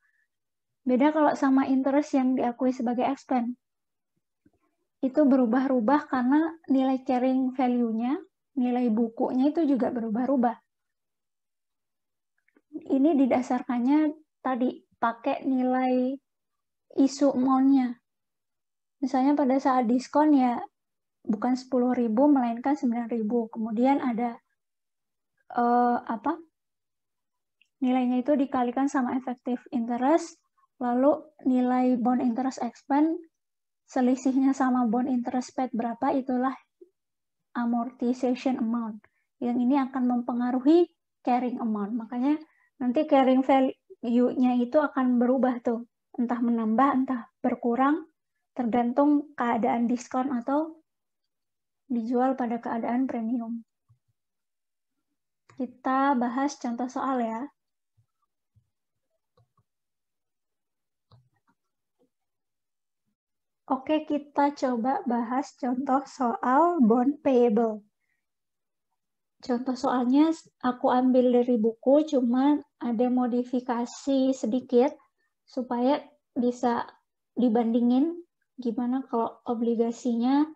Beda kalau sama interest yang diakui sebagai expense. Itu berubah-ubah karena nilai carrying value-nya, nilai bukunya itu juga berubah-ubah. Ini didasarkannya tadi pakai nilai isu amountnya, Misalnya pada saat diskon ya bukan 10.000 melainkan 9.000. Kemudian ada uh, apa? Nilainya itu dikalikan sama efektif interest, lalu nilai bond interest expense selisihnya sama bond interest paid berapa itulah amortization amount. Yang ini akan mempengaruhi carrying amount. Makanya nanti carrying value u nya itu akan berubah tuh. Entah menambah, entah berkurang, tergantung keadaan diskon atau dijual pada keadaan premium. Kita bahas contoh soal ya. Oke, kita coba bahas contoh soal bond payable. Contoh soalnya aku ambil dari buku, cuman ada modifikasi sedikit supaya bisa dibandingin gimana kalau obligasinya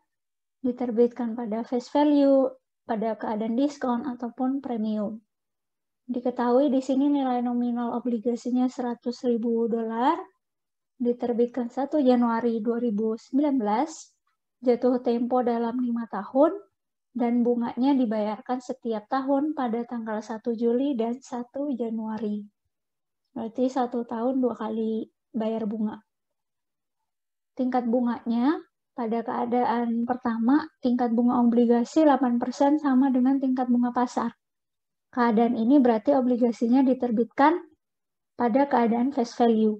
diterbitkan pada face value, pada keadaan diskon, ataupun premium. Diketahui di sini nilai nominal obligasinya 100.000 dolar, diterbitkan 1 Januari 2019, jatuh tempo dalam 5 tahun, dan bunganya dibayarkan setiap tahun pada tanggal 1 Juli dan 1 Januari. Berarti satu tahun dua kali bayar bunga. Tingkat bunganya pada keadaan pertama, tingkat bunga obligasi 8% sama dengan tingkat bunga pasar. Keadaan ini berarti obligasinya diterbitkan pada keadaan face value.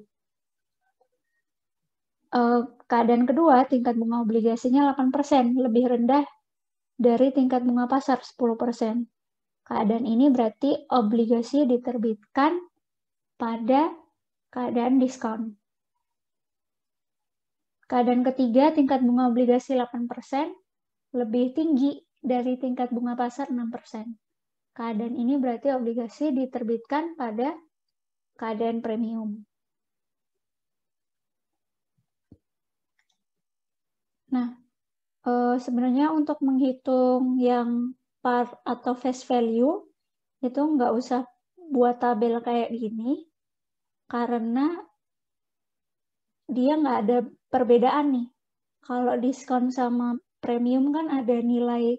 Eh, keadaan kedua, tingkat bunga obligasinya 8%, lebih rendah dari tingkat bunga pasar 10%. Keadaan ini berarti obligasi diterbitkan pada keadaan diskon. Keadaan ketiga, tingkat bunga obligasi 8%, lebih tinggi dari tingkat bunga pasar 6%. Keadaan ini berarti obligasi diterbitkan pada keadaan premium. Nah, uh, sebenarnya untuk menghitung yang par atau face value itu nggak usah buat tabel kayak gini karena dia nggak ada perbedaan nih. Kalau diskon sama premium kan ada nilai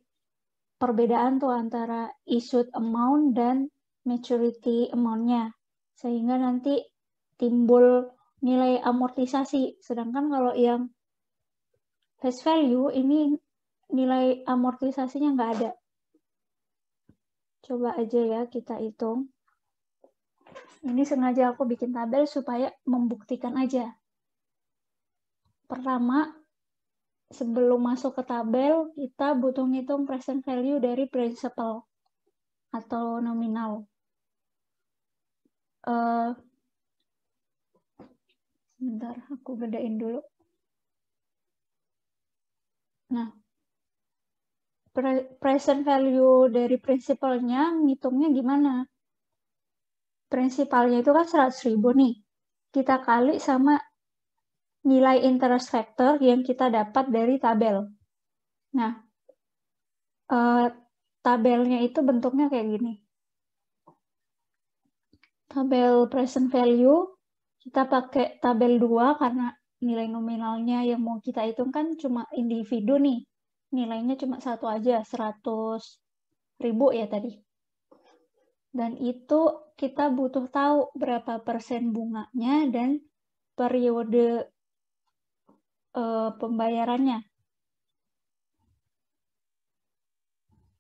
perbedaan tuh antara issued amount dan maturity amountnya Sehingga nanti timbul nilai amortisasi. Sedangkan kalau yang face value ini nilai amortisasinya nggak ada. Coba aja ya kita hitung. Ini sengaja aku bikin tabel supaya membuktikan aja. Pertama, sebelum masuk ke tabel, kita butuh ngitung present value dari principal atau nominal. Uh, sebentar, aku bedain dulu. Nah, present value dari prinsipalnya ngitungnya gimana? Prinsipalnya itu kan 100 ribu nih. Kita kali sama nilai interest factor yang kita dapat dari tabel. Nah, eh, tabelnya itu bentuknya kayak gini. Tabel present value, kita pakai tabel 2 karena nilai nominalnya yang mau kita hitung kan cuma individu nih. Nilainya cuma satu aja, 100 ribu ya tadi. Dan itu kita butuh tahu berapa persen bunganya dan periode uh, pembayarannya.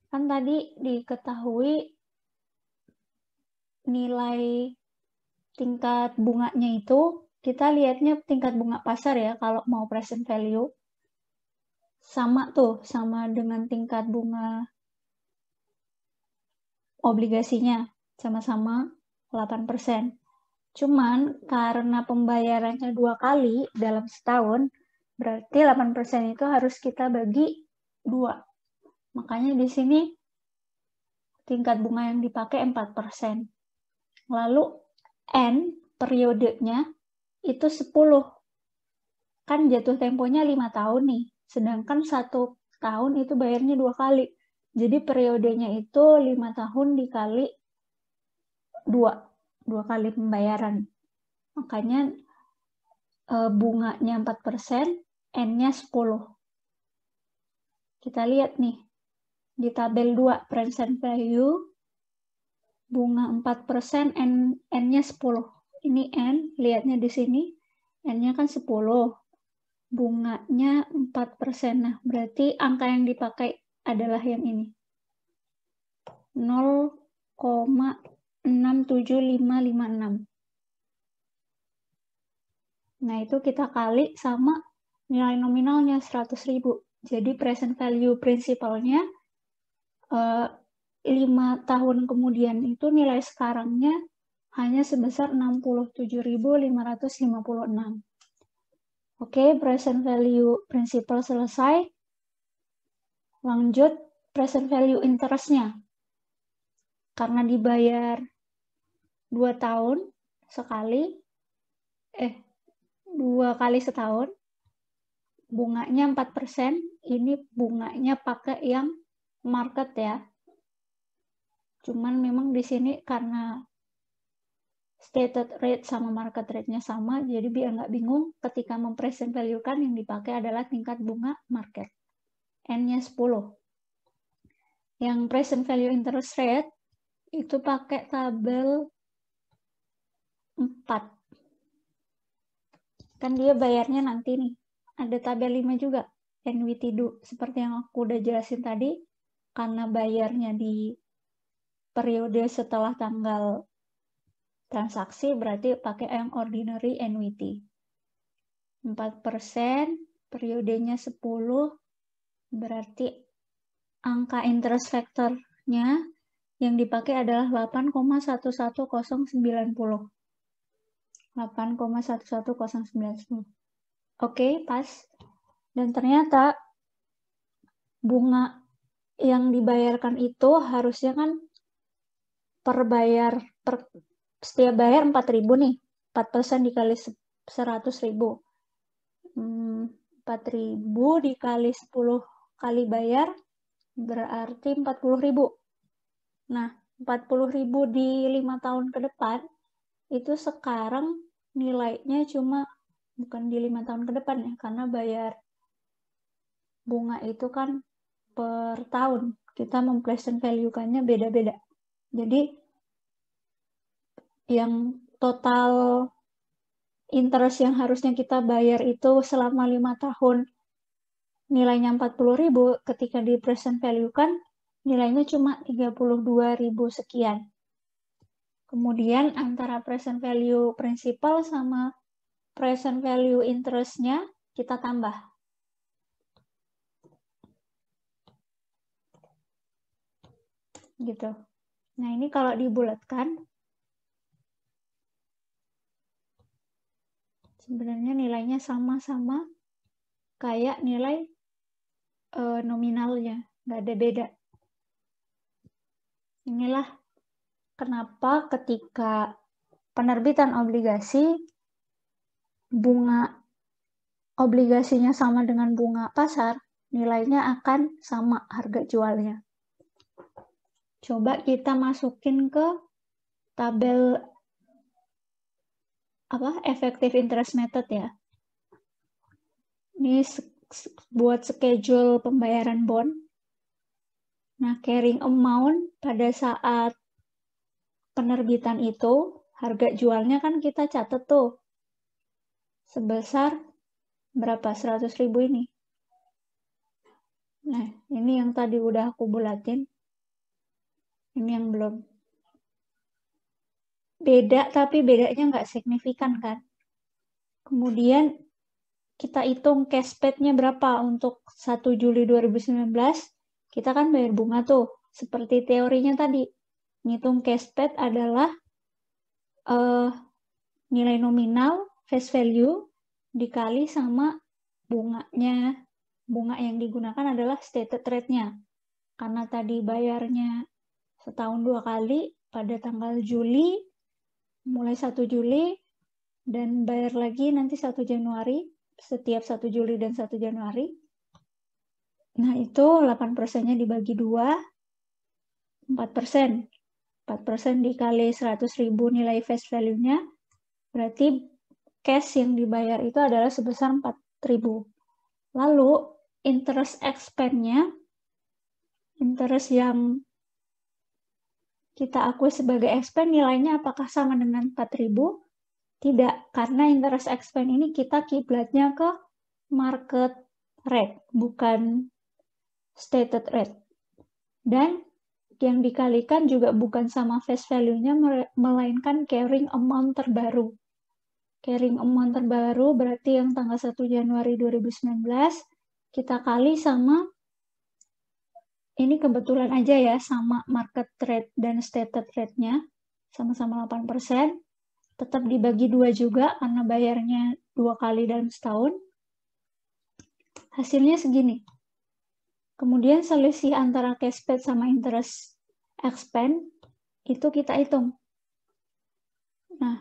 Kan tadi diketahui nilai tingkat bunganya itu kita lihatnya tingkat bunga pasar ya kalau mau present value sama tuh sama dengan tingkat bunga obligasinya sama-sama 8%. Cuman karena pembayarannya dua kali dalam setahun, berarti 8% itu harus kita bagi dua. Makanya di sini tingkat bunga yang dipakai 4%. Lalu N periodenya itu 10. Kan jatuh temponya 5 tahun nih. Sedangkan satu tahun itu bayarnya dua kali. Jadi periodenya itu 5 tahun dikali 2. Dua kali pembayaran. Makanya e, bunganya 4%, N-nya 10. Kita lihat nih, di tabel 2, present value, bunga 4%, N-nya 10 ini N, lihatnya di sini, N-nya kan 10, bunganya 4 persen. Nah, berarti angka yang dipakai adalah yang ini. 0,67556. Nah, itu kita kali sama nilai nominalnya ribu Jadi present value prinsipalnya eh, lima 5 tahun kemudian itu nilai sekarangnya hanya sebesar 67.556. Oke, present value principal selesai. Lanjut present value interestnya. Karena dibayar 2 tahun sekali, eh, dua kali setahun, bunganya 4%, ini bunganya pakai yang market ya. Cuman memang di sini karena stated rate sama market rate-nya sama, jadi biar nggak bingung ketika mempresent value-kan yang dipakai adalah tingkat bunga market. N-nya 10. Yang present value interest rate itu pakai tabel 4. Kan dia bayarnya nanti nih. Ada tabel 5 juga, NWT 2 Seperti yang aku udah jelasin tadi, karena bayarnya di periode setelah tanggal transaksi berarti pakai yang ordinary annuity. 4% periodenya 10 berarti angka interest factor-nya yang dipakai adalah 8,11090. 8,11090. Oke, pas. Dan ternyata bunga yang dibayarkan itu harusnya kan perbayar per setiap bayar ribu nih 4% dikali 100 ribu hmm, 4000 dikali 10 kali bayar berarti 40 ribu nah 40 ribu di lima tahun ke depan itu sekarang nilainya cuma bukan di lima tahun ke depan ya karena bayar bunga itu kan per tahun kita mempresent value-kannya beda-beda jadi yang total interest yang harusnya kita bayar itu selama lima tahun nilainya ribu ketika di present value kan nilainya cuma ribu sekian. Kemudian antara present value principal sama present value interestnya kita tambah. Gitu. Nah, ini kalau dibulatkan sebenarnya nilainya sama-sama kayak nilai uh, nominalnya, nggak ada beda. Inilah kenapa ketika penerbitan obligasi bunga obligasinya sama dengan bunga pasar, nilainya akan sama harga jualnya. Coba kita masukin ke tabel apa effective interest method ya. Ini buat schedule pembayaran bond. Nah, carrying amount pada saat penerbitan itu, harga jualnya kan kita catat tuh. Sebesar berapa? 100 ribu ini. Nah, ini yang tadi udah aku bulatin. Ini yang belum beda tapi bedanya nggak signifikan kan. Kemudian kita hitung cashbacknya berapa untuk 1 Juli 2019, kita kan bayar bunga tuh. Seperti teorinya tadi, ngitung cashback adalah uh, nilai nominal, face value, dikali sama bunganya. Bunga yang digunakan adalah stated rate-nya. Karena tadi bayarnya setahun dua kali, pada tanggal Juli mulai 1 Juli dan bayar lagi nanti 1 Januari, setiap 1 Juli dan 1 Januari. Nah, itu 8 persennya dibagi 2 4 persen. 4 persen dikali 100 ribu nilai face value-nya, berarti cash yang dibayar itu adalah sebesar 4 ribu. Lalu, interest expense-nya, interest yang kita akui sebagai expense nilainya apakah sama dengan 4000? Tidak, karena interest expense ini kita kiblatnya ke market rate, bukan stated rate. Dan yang dikalikan juga bukan sama face value-nya, melainkan carrying amount terbaru. Carrying amount terbaru berarti yang tanggal 1 Januari 2019, kita kali sama ini kebetulan aja ya sama market rate dan stated rate-nya sama-sama 8%, tetap dibagi dua juga karena bayarnya dua kali dalam setahun. Hasilnya segini. Kemudian selisih antara cash paid sama interest expense itu kita hitung. Nah,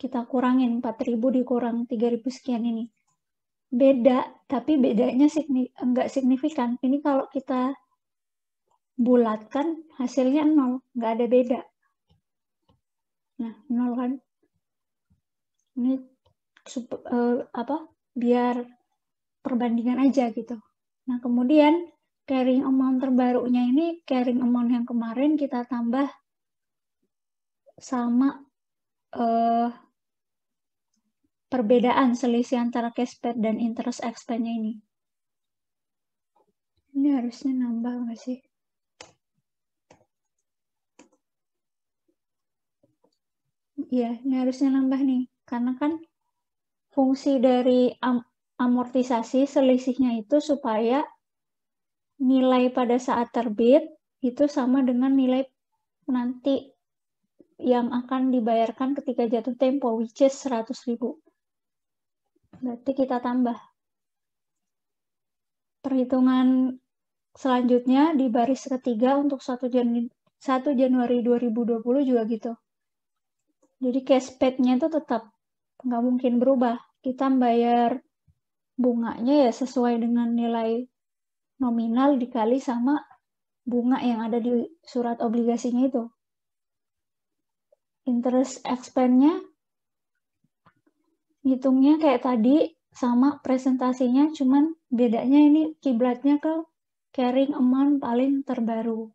kita kurangin 4.000 dikurang 3.000 sekian ini. Beda, tapi bedanya signi enggak signifikan. Ini kalau kita bulatkan hasilnya nol, nggak ada beda. Nah, nol kan. Ini sup, eh, apa? Biar perbandingan aja gitu. Nah, kemudian carrying amount terbarunya ini carrying amount yang kemarin kita tambah sama eh, perbedaan selisih antara cash paid dan interest expense-nya ini. Ini harusnya nambah nggak sih? Iya, ini harusnya nambah nih. Karena kan fungsi dari am amortisasi selisihnya itu supaya nilai pada saat terbit itu sama dengan nilai nanti yang akan dibayarkan ketika jatuh tempo, which is 100 ribu. Berarti kita tambah. Perhitungan selanjutnya di baris ketiga untuk 1 Januari 2020 juga gitu. Jadi cash paid nya itu tetap nggak mungkin berubah. Kita bayar bunganya ya sesuai dengan nilai nominal dikali sama bunga yang ada di surat obligasinya itu. Interest expense-nya hitungnya kayak tadi sama presentasinya cuman bedanya ini kiblatnya ke carrying amount paling terbaru.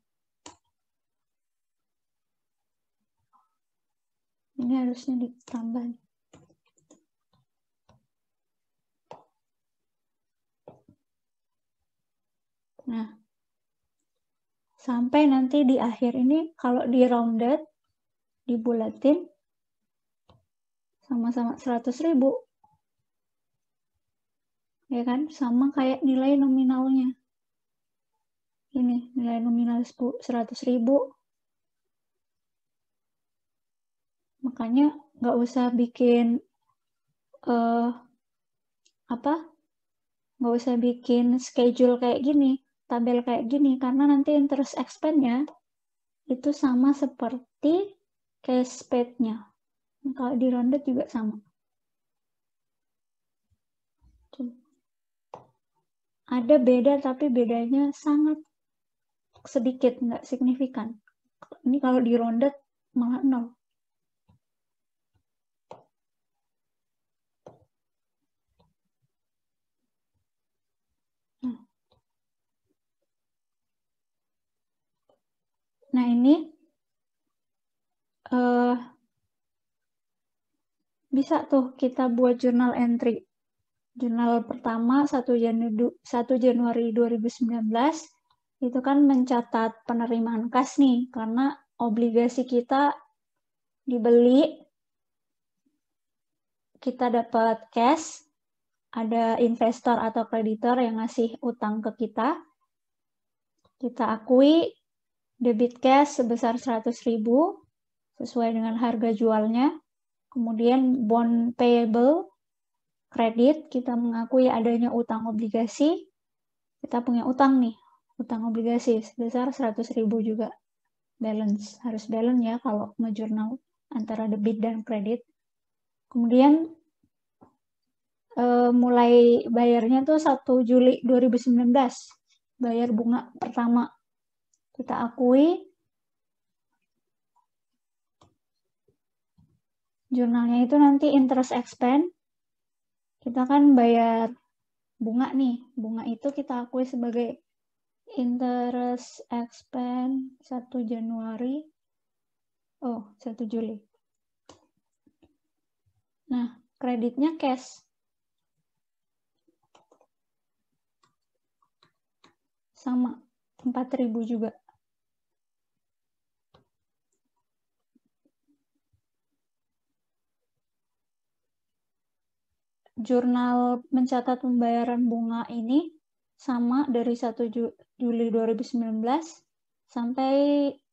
Ini harusnya ditambah. Nah, sampai nanti di akhir ini kalau di rounded, dibulatin, sama-sama 100 ribu. Ya kan? Sama kayak nilai nominalnya. Ini, nilai nominal 100 ribu makanya nggak usah bikin uh, apa nggak usah bikin schedule kayak gini tabel kayak gini karena nanti interest expense-nya itu sama seperti cash paid-nya kalau di rounded juga sama ada beda tapi bedanya sangat sedikit nggak signifikan ini kalau di rounded malah nol Nah ini uh, bisa tuh kita buat jurnal entry. Jurnal pertama 1 Januari, 1 Januari 2019 itu kan mencatat penerimaan kas nih karena obligasi kita dibeli kita dapat cash ada investor atau kreditor yang ngasih utang ke kita kita akui debit cash sebesar ribu sesuai dengan harga jualnya. Kemudian bond payable kredit kita mengakui adanya utang obligasi. Kita punya utang nih, utang obligasi sebesar ribu juga. Balance, harus balance ya kalau ngejurnal antara debit dan kredit. Kemudian uh, mulai bayarnya tuh 1 Juli 2019 bayar bunga pertama kita akui jurnalnya itu nanti interest expense Kita kan bayar bunga nih. Bunga itu kita akui sebagai interest expense 1 Januari. Oh, 1 Juli. Nah, kreditnya cash. Sama, 4000 juga. jurnal mencatat pembayaran bunga ini sama dari 1 Juli 2019 sampai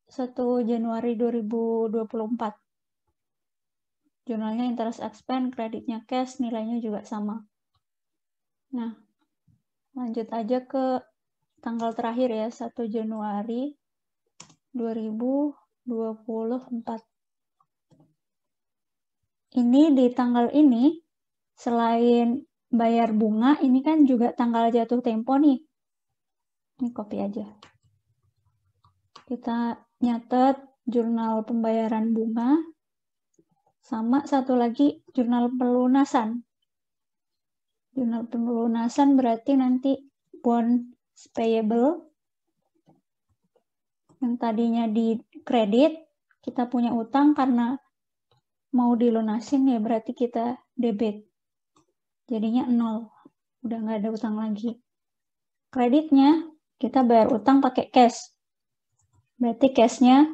1 Januari 2024. Jurnalnya interest expense, kreditnya cash, nilainya juga sama. Nah, lanjut aja ke tanggal terakhir ya, 1 Januari 2024. Ini di tanggal ini selain bayar bunga, ini kan juga tanggal jatuh tempo nih. Ini copy aja. Kita nyatet jurnal pembayaran bunga, sama satu lagi jurnal pelunasan. Jurnal pelunasan berarti nanti bond payable yang tadinya di kredit, kita punya utang karena mau dilunasin ya berarti kita debit jadinya nol udah nggak ada utang lagi kreditnya kita bayar utang pakai cash berarti cashnya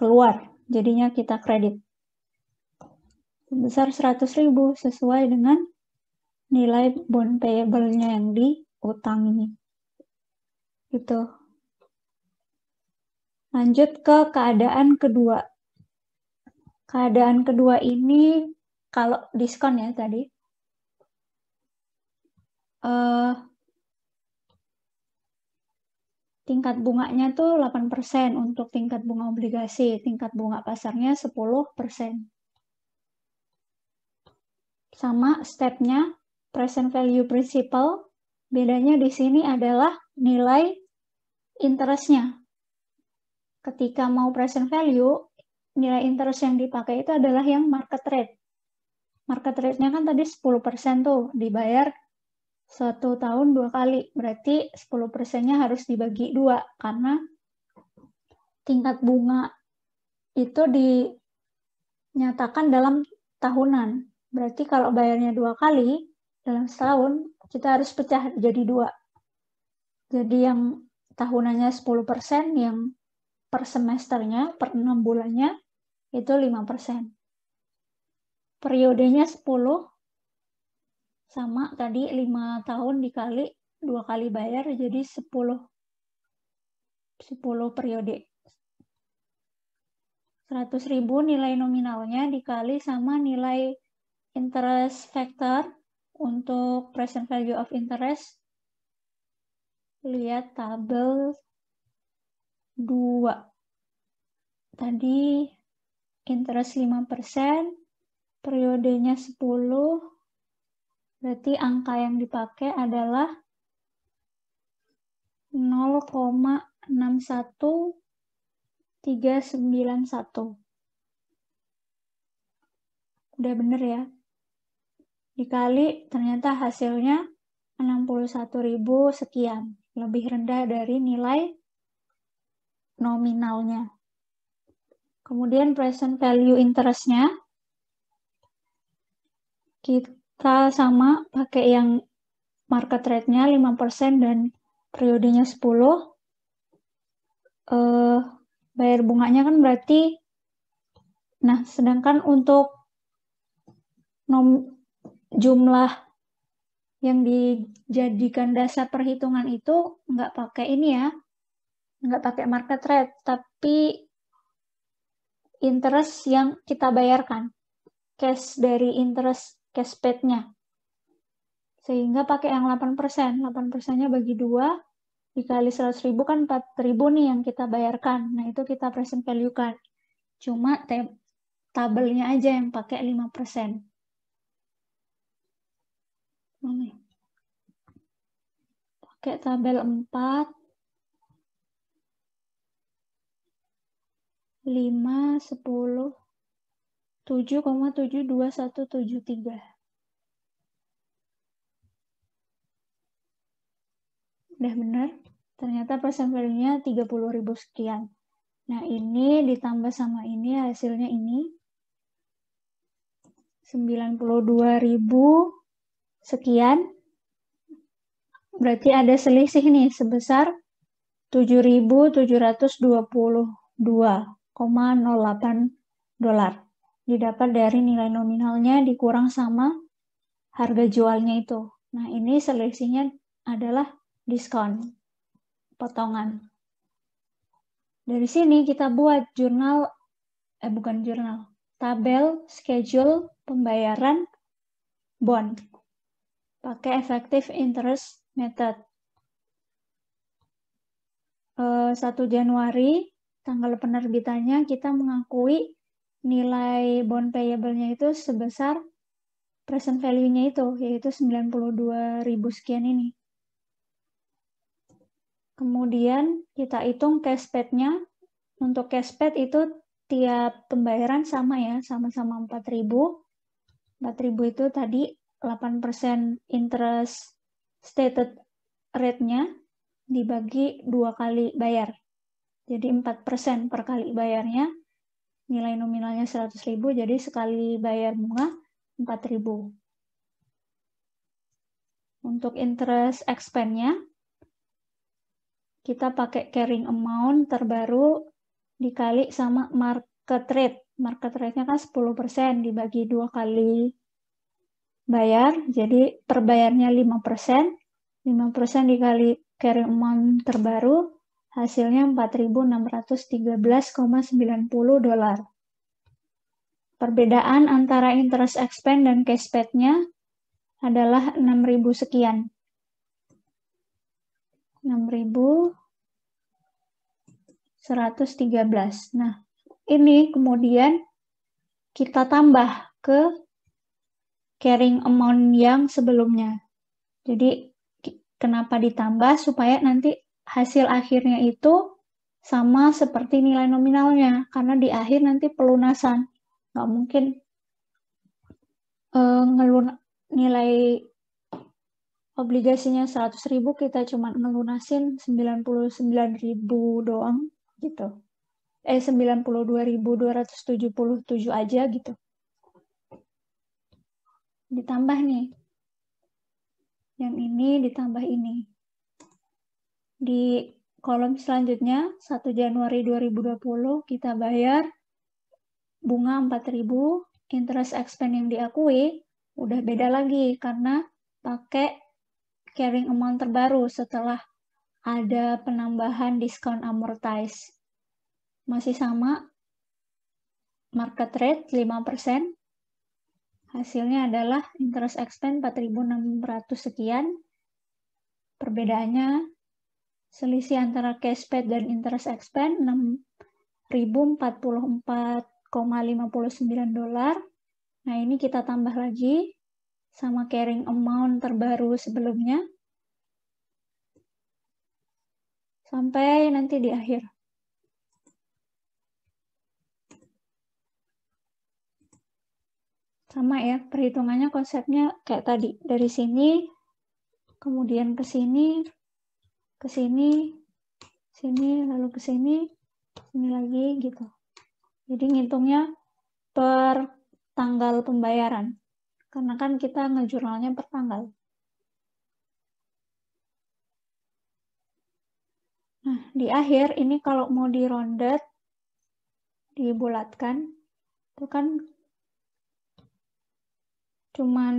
keluar jadinya kita kredit sebesar 100.000 sesuai dengan nilai bond payable-nya yang di utang ini gitu lanjut ke keadaan kedua keadaan kedua ini kalau diskon ya tadi uh, tingkat bunganya tuh 8% untuk tingkat bunga obligasi, tingkat bunga pasarnya 10%. Sama stepnya present value principal, bedanya di sini adalah nilai interestnya. Ketika mau present value, nilai interest yang dipakai itu adalah yang market rate market rate-nya kan tadi 10% tuh dibayar satu tahun dua kali. Berarti 10%-nya harus dibagi dua karena tingkat bunga itu dinyatakan dalam tahunan. Berarti kalau bayarnya dua kali dalam setahun, kita harus pecah jadi dua. Jadi yang tahunannya 10%, yang per semesternya, per enam bulannya, itu 5% periodenya 10 sama tadi 5 tahun dikali dua kali bayar jadi 10 10 periode 100.000 nilai nominalnya dikali sama nilai interest factor untuk present value of interest lihat tabel 2 tadi interest 5% periodenya 10, berarti angka yang dipakai adalah 0,61391. Udah bener ya? Dikali ternyata hasilnya 61.000 sekian, lebih rendah dari nilai nominalnya. Kemudian present value interest-nya kita sama pakai yang market rate-nya 5% dan periodenya 10. Uh, eh, bayar bunganya kan berarti Nah, sedangkan untuk nom jumlah yang dijadikan dasar perhitungan itu nggak pakai ini ya, nggak pakai market rate, tapi interest yang kita bayarkan. Cash dari interest paid-nya. Sehingga pakai yang 8%. 8%-nya bagi 2, dikali 100 ribu kan 4 ribu nih yang kita bayarkan. Nah, itu kita present value-kan. Cuma tabelnya aja yang pakai 5%. Mana? Ya? Pakai tabel 4. 5, 10, 7,72173. Udah benar? Ternyata persen value-nya 30.000 sekian. Nah, ini ditambah sama ini hasilnya ini 92.000 sekian. Berarti ada selisih nih sebesar 7.722,08 dolar didapat dari nilai nominalnya dikurang sama harga jualnya itu. Nah, ini selisihnya adalah diskon, potongan. Dari sini kita buat jurnal, eh bukan jurnal, tabel, schedule, pembayaran, bond. Pakai effective interest method. 1 eh, Januari, tanggal penerbitannya, kita mengakui nilai bond payable-nya itu sebesar present value-nya itu, yaitu 92.000 sekian ini. Kemudian kita hitung cash paid nya Untuk cash paid itu tiap pembayaran sama ya, sama-sama 4.000. 4.000 itu tadi 8% interest stated rate-nya dibagi dua kali bayar. Jadi 4% per kali bayarnya nilai nominalnya 100.000 jadi sekali bayar bunga 4.000. Untuk interest expense-nya kita pakai carrying amount terbaru dikali sama market rate. Market rate-nya kan 10% dibagi dua kali bayar, jadi perbayarnya 5%. 5% dikali carrying amount terbaru Hasilnya 4.613,90 dolar. Perbedaan antara interest expense dan cash paid-nya adalah 6.000 sekian. 6.113. Nah, ini kemudian kita tambah ke carrying amount yang sebelumnya. Jadi, kenapa ditambah? Supaya nanti hasil akhirnya itu sama seperti nilai nominalnya karena di akhir nanti pelunasan nggak mungkin uh, ngelun nilai obligasinya 100.000 ribu kita cuma ngelunasin 99.000 ribu doang gitu eh 92.277 aja gitu ditambah nih yang ini ditambah ini di kolom selanjutnya, 1 Januari 2020 kita bayar bunga 4000 interest expense yang diakui udah beda lagi karena pakai carrying amount terbaru setelah ada penambahan diskon amortize. Masih sama market rate 5%. Hasilnya adalah interest expense 4600 sekian. Perbedaannya Selisih antara cash paid dan interest expense 6.044,59 dolar. Nah, ini kita tambah lagi sama carrying amount terbaru sebelumnya. Sampai nanti di akhir. Sama ya, perhitungannya konsepnya kayak tadi. Dari sini, kemudian ke sini, ke sini, sini, lalu ke sini, sini lagi gitu. Jadi ngitungnya per tanggal pembayaran. Karena kan kita ngejurnalnya per tanggal. Nah, di akhir ini kalau mau di rounded, dibulatkan, itu kan cuman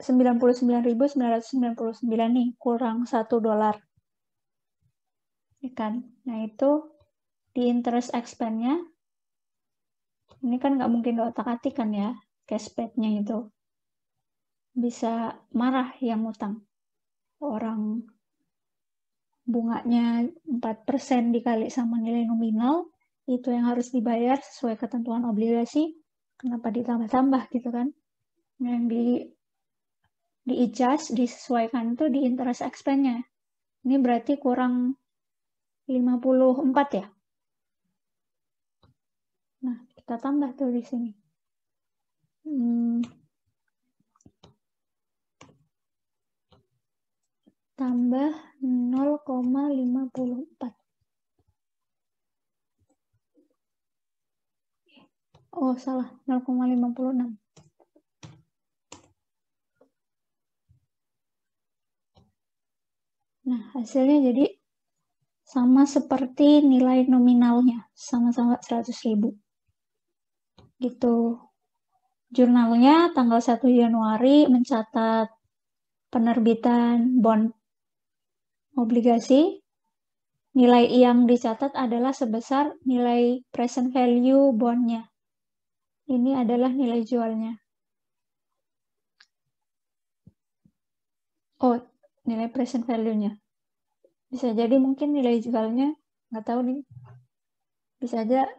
99.999 nih, kurang 1 dolar. Ya kan? Nah, itu di interest expense-nya, ini kan nggak mungkin nggak otak-atik kan ya, cashback-nya itu. Bisa marah yang utang. Orang bunganya 4% dikali sama nilai nominal, itu yang harus dibayar sesuai ketentuan obligasi, kenapa ditambah-tambah gitu kan. Nah, yang di di adjust, disesuaikan tuh di interest expense-nya. Ini berarti kurang 54 ya. Nah, kita tambah tuh di sini. Hmm. Tambah 0,54. Oh, salah. 0,56. Nah, hasilnya jadi sama seperti nilai nominalnya, sama-sama 100.000. Gitu. Jurnalnya tanggal 1 Januari mencatat penerbitan bond obligasi. Nilai yang dicatat adalah sebesar nilai present value bondnya. Ini adalah nilai jualnya. Oh, nilai present value-nya. Bisa jadi mungkin nilai jualnya nggak tahu nih. Bisa aja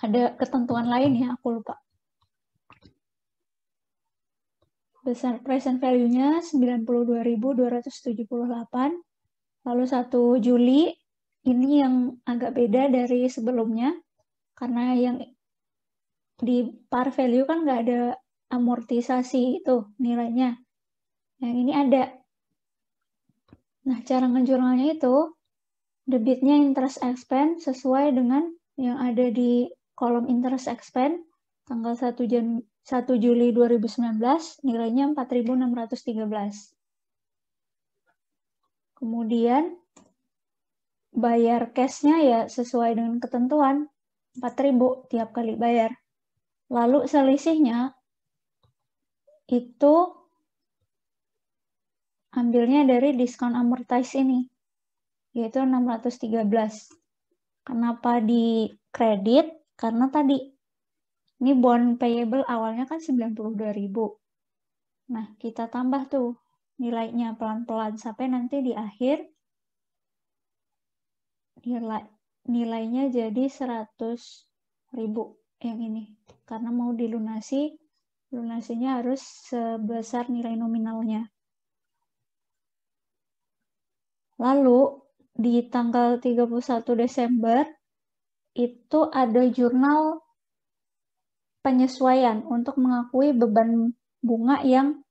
ada ketentuan lain ya, aku lupa. Besar present value-nya 92.278. Lalu 1 Juli ini yang agak beda dari sebelumnya karena yang di par value kan nggak ada amortisasi itu nilainya. Yang ini ada. Nah, cara ngejurnalnya itu debitnya interest expense sesuai dengan yang ada di kolom interest expense tanggal 1 Jan 1 Juli 2019 nilainya 4613. Kemudian bayar cashnya ya sesuai dengan ketentuan 4000 tiap kali bayar. Lalu selisihnya itu ambilnya dari diskon amortize ini, yaitu 613. Kenapa di kredit? Karena tadi ini bond payable awalnya kan 92.000. Nah, kita tambah tuh nilainya pelan-pelan sampai nanti di akhir nilai nilainya jadi 100.000 yang ini karena mau dilunasi Lunasinya harus sebesar nilai nominalnya. Lalu di tanggal 31 Desember itu ada jurnal penyesuaian untuk mengakui beban bunga yang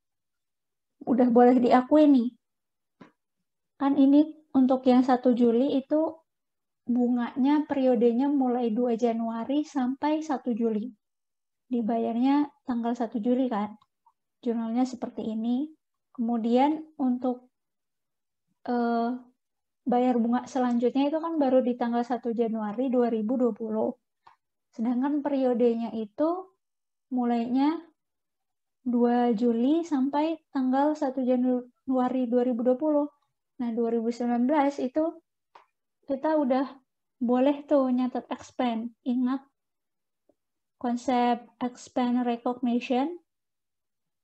udah boleh diakui nih. Kan ini untuk yang 1 Juli itu bunganya periodenya mulai 2 Januari sampai 1 Juli dibayarnya tanggal 1 Juli kan. Jurnalnya seperti ini. Kemudian untuk uh, bayar bunga selanjutnya itu kan baru di tanggal 1 Januari 2020. Sedangkan periodenya itu mulainya 2 Juli sampai tanggal 1 Januari 2020. Nah, 2019 itu kita udah boleh tuh nyatet expand. Ingat konsep expand recognition,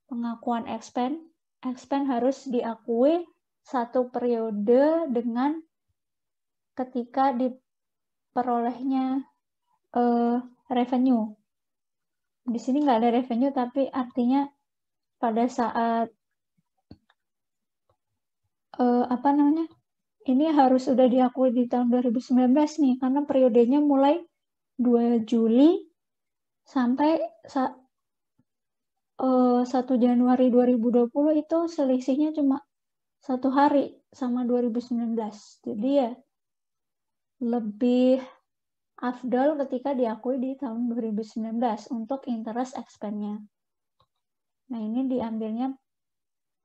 pengakuan expand. Expand harus diakui satu periode dengan ketika diperolehnya uh, revenue. Di sini nggak ada revenue, tapi artinya pada saat uh, apa namanya ini harus sudah diakui di tahun 2019 nih karena periodenya mulai 2 Juli sampai sa uh, eh, 1 Januari 2020 itu selisihnya cuma satu hari sama 2019. Jadi ya lebih afdol ketika diakui di tahun 2019 untuk interest expense-nya. Nah, ini diambilnya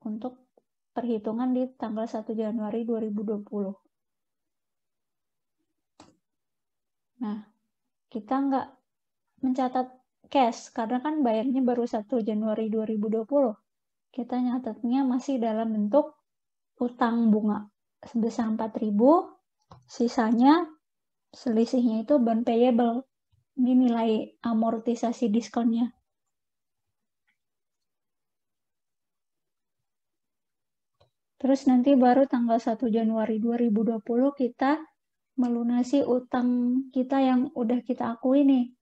untuk perhitungan di tanggal 1 Januari 2020. Nah, kita nggak mencatat cash karena kan bayarnya baru 1 Januari 2020. Kita nyatetnya masih dalam bentuk utang bunga sebesar 4000 sisanya selisihnya itu bond payable ini nilai amortisasi diskonnya terus nanti baru tanggal 1 Januari 2020 kita melunasi utang kita yang udah kita akui nih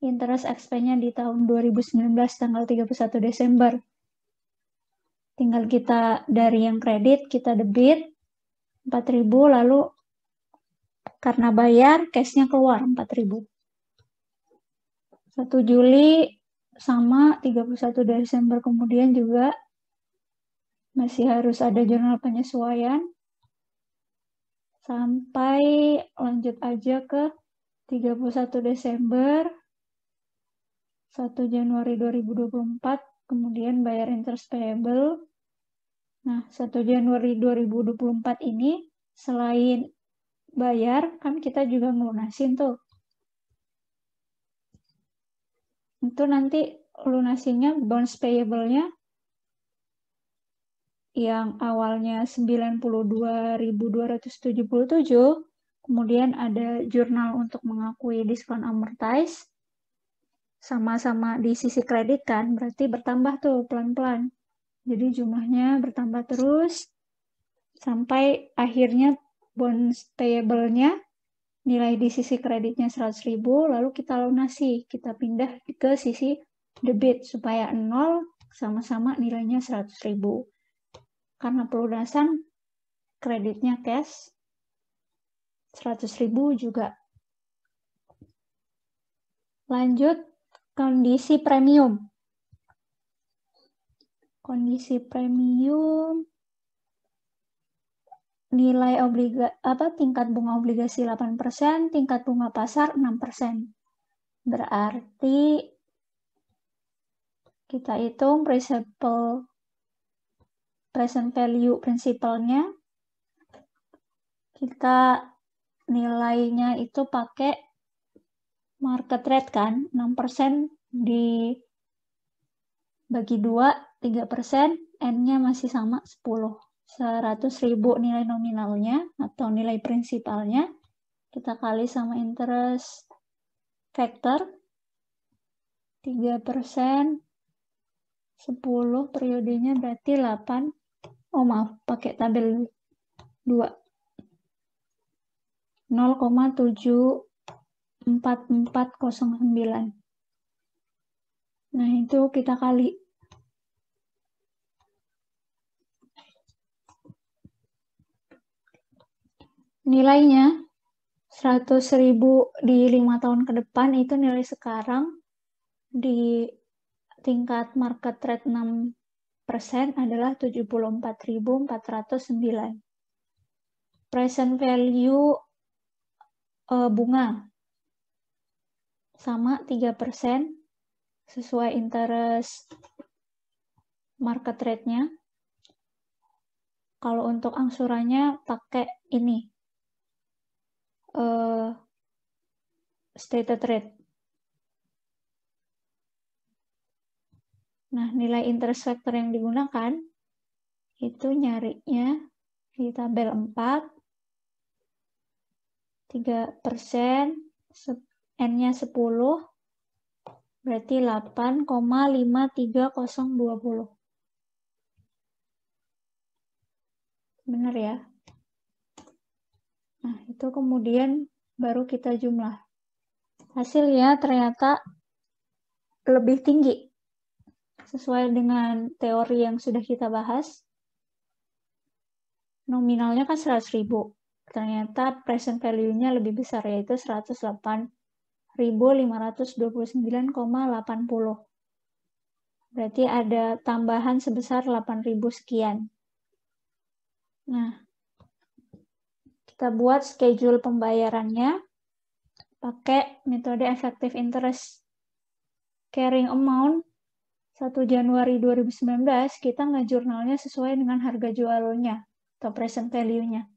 interest expense-nya di tahun 2019 tanggal 31 Desember. Tinggal kita dari yang kredit kita debit 4000 lalu karena bayar cash-nya keluar 4000. 1 Juli sama 31 Desember kemudian juga masih harus ada jurnal penyesuaian sampai lanjut aja ke 31 Desember 1 Januari 2024, kemudian bayar interest payable. Nah, 1 Januari 2024 ini selain bayar, kan kita juga ngelunasin tuh. Itu nanti lunasinya bonus payable-nya yang awalnya 92.277, kemudian ada jurnal untuk mengakui diskon amortize, sama-sama di sisi kredit kan, berarti bertambah tuh pelan-pelan. Jadi jumlahnya bertambah terus sampai akhirnya bonus payable-nya nilai di sisi kreditnya ribu lalu kita lunasi, kita pindah ke sisi debit supaya nol sama-sama nilainya ribu Karena pelunasan kreditnya cash ribu juga. Lanjut kondisi premium. Kondisi premium nilai obliga apa tingkat bunga obligasi 8%, tingkat bunga pasar 6%. Berarti kita hitung principal present value prinsipalnya. Kita nilainya itu pakai market rate kan 6% di bagi 2 3% n-nya masih sama 10. 100 ribu nilai nominalnya atau nilai prinsipalnya kita kali sama interest factor 3 10 periodenya berarti 8 oh maaf pakai tabel 2 0,7 4409. Nah, itu kita kali. Nilainya 100.000 di 5 tahun ke depan itu nilai sekarang di tingkat market rate 6% adalah 74.409. Present value eh, bunga sama 3% sesuai interest market rate-nya. Kalau untuk angsurannya pakai ini, uh, stated rate. Nah, nilai interest factor yang digunakan itu nyarinya di tabel 4, 3 N-nya 10, berarti 8,53020. Benar ya? Nah, itu kemudian baru kita jumlah. Hasilnya ternyata lebih tinggi sesuai dengan teori yang sudah kita bahas. Nominalnya kan 100.000. Ternyata present value-nya lebih besar yaitu 108 1.529,80. Berarti ada tambahan sebesar 8.000 sekian. Nah, kita buat schedule pembayarannya pakai metode effective interest. Carrying amount 1 Januari 2019 kita ngejurnalnya sesuai dengan harga jualnya atau present value-nya,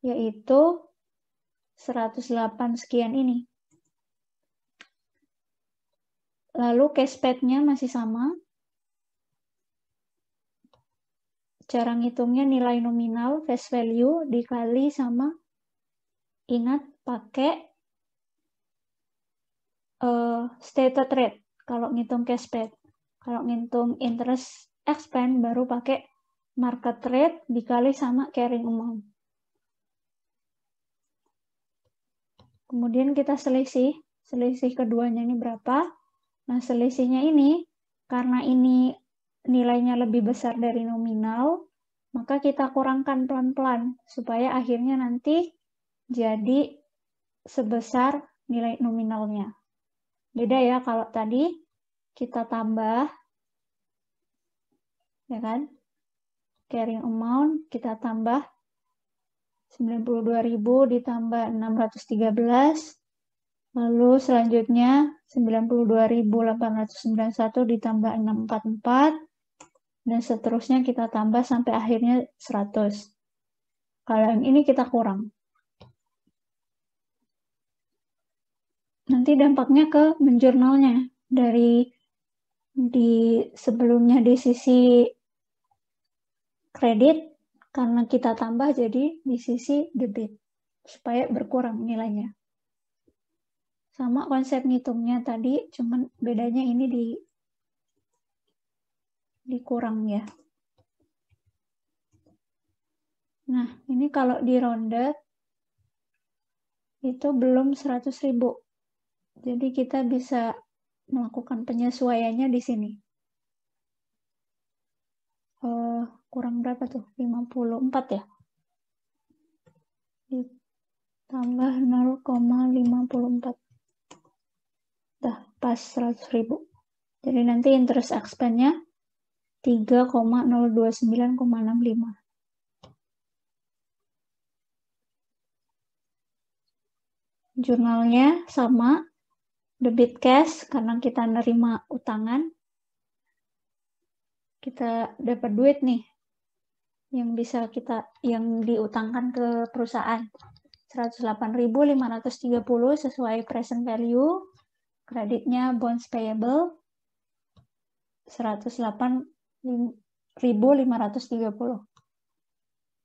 yaitu 108 sekian ini. Lalu case pad-nya masih sama. Cara ngitungnya nilai nominal, face value, dikali sama, ingat, pakai uh, stated rate kalau ngitung cash pad. Kalau ngitung interest expense baru pakai market rate dikali sama carrying amount. Kemudian kita selisih. Selisih keduanya ini berapa? Nah, selisihnya ini karena ini nilainya lebih besar dari nominal, maka kita kurangkan pelan-pelan supaya akhirnya nanti jadi sebesar nilai nominalnya. Beda ya kalau tadi kita tambah ya kan? Carrying amount kita tambah 92.000 ditambah 613 Lalu selanjutnya 92.891 ditambah 644 dan seterusnya kita tambah sampai akhirnya 100. Kalau yang ini kita kurang. Nanti dampaknya ke menjurnalnya dari di sebelumnya di sisi kredit karena kita tambah jadi di sisi debit supaya berkurang nilainya sama konsep ngitungnya tadi cuman bedanya ini di dikurang ya nah ini kalau di ronde itu belum ribu, jadi kita bisa melakukan penyesuaiannya di sini uh, kurang berapa tuh 54 ya ditambah 0,54 pas 100 ribu. Jadi nanti interest expense-nya 3,029,65. Jurnalnya sama, debit cash karena kita nerima utangan. Kita dapat duit nih yang bisa kita yang diutangkan ke perusahaan. 108.530 sesuai present value Kreditnya bonds payable 108.530.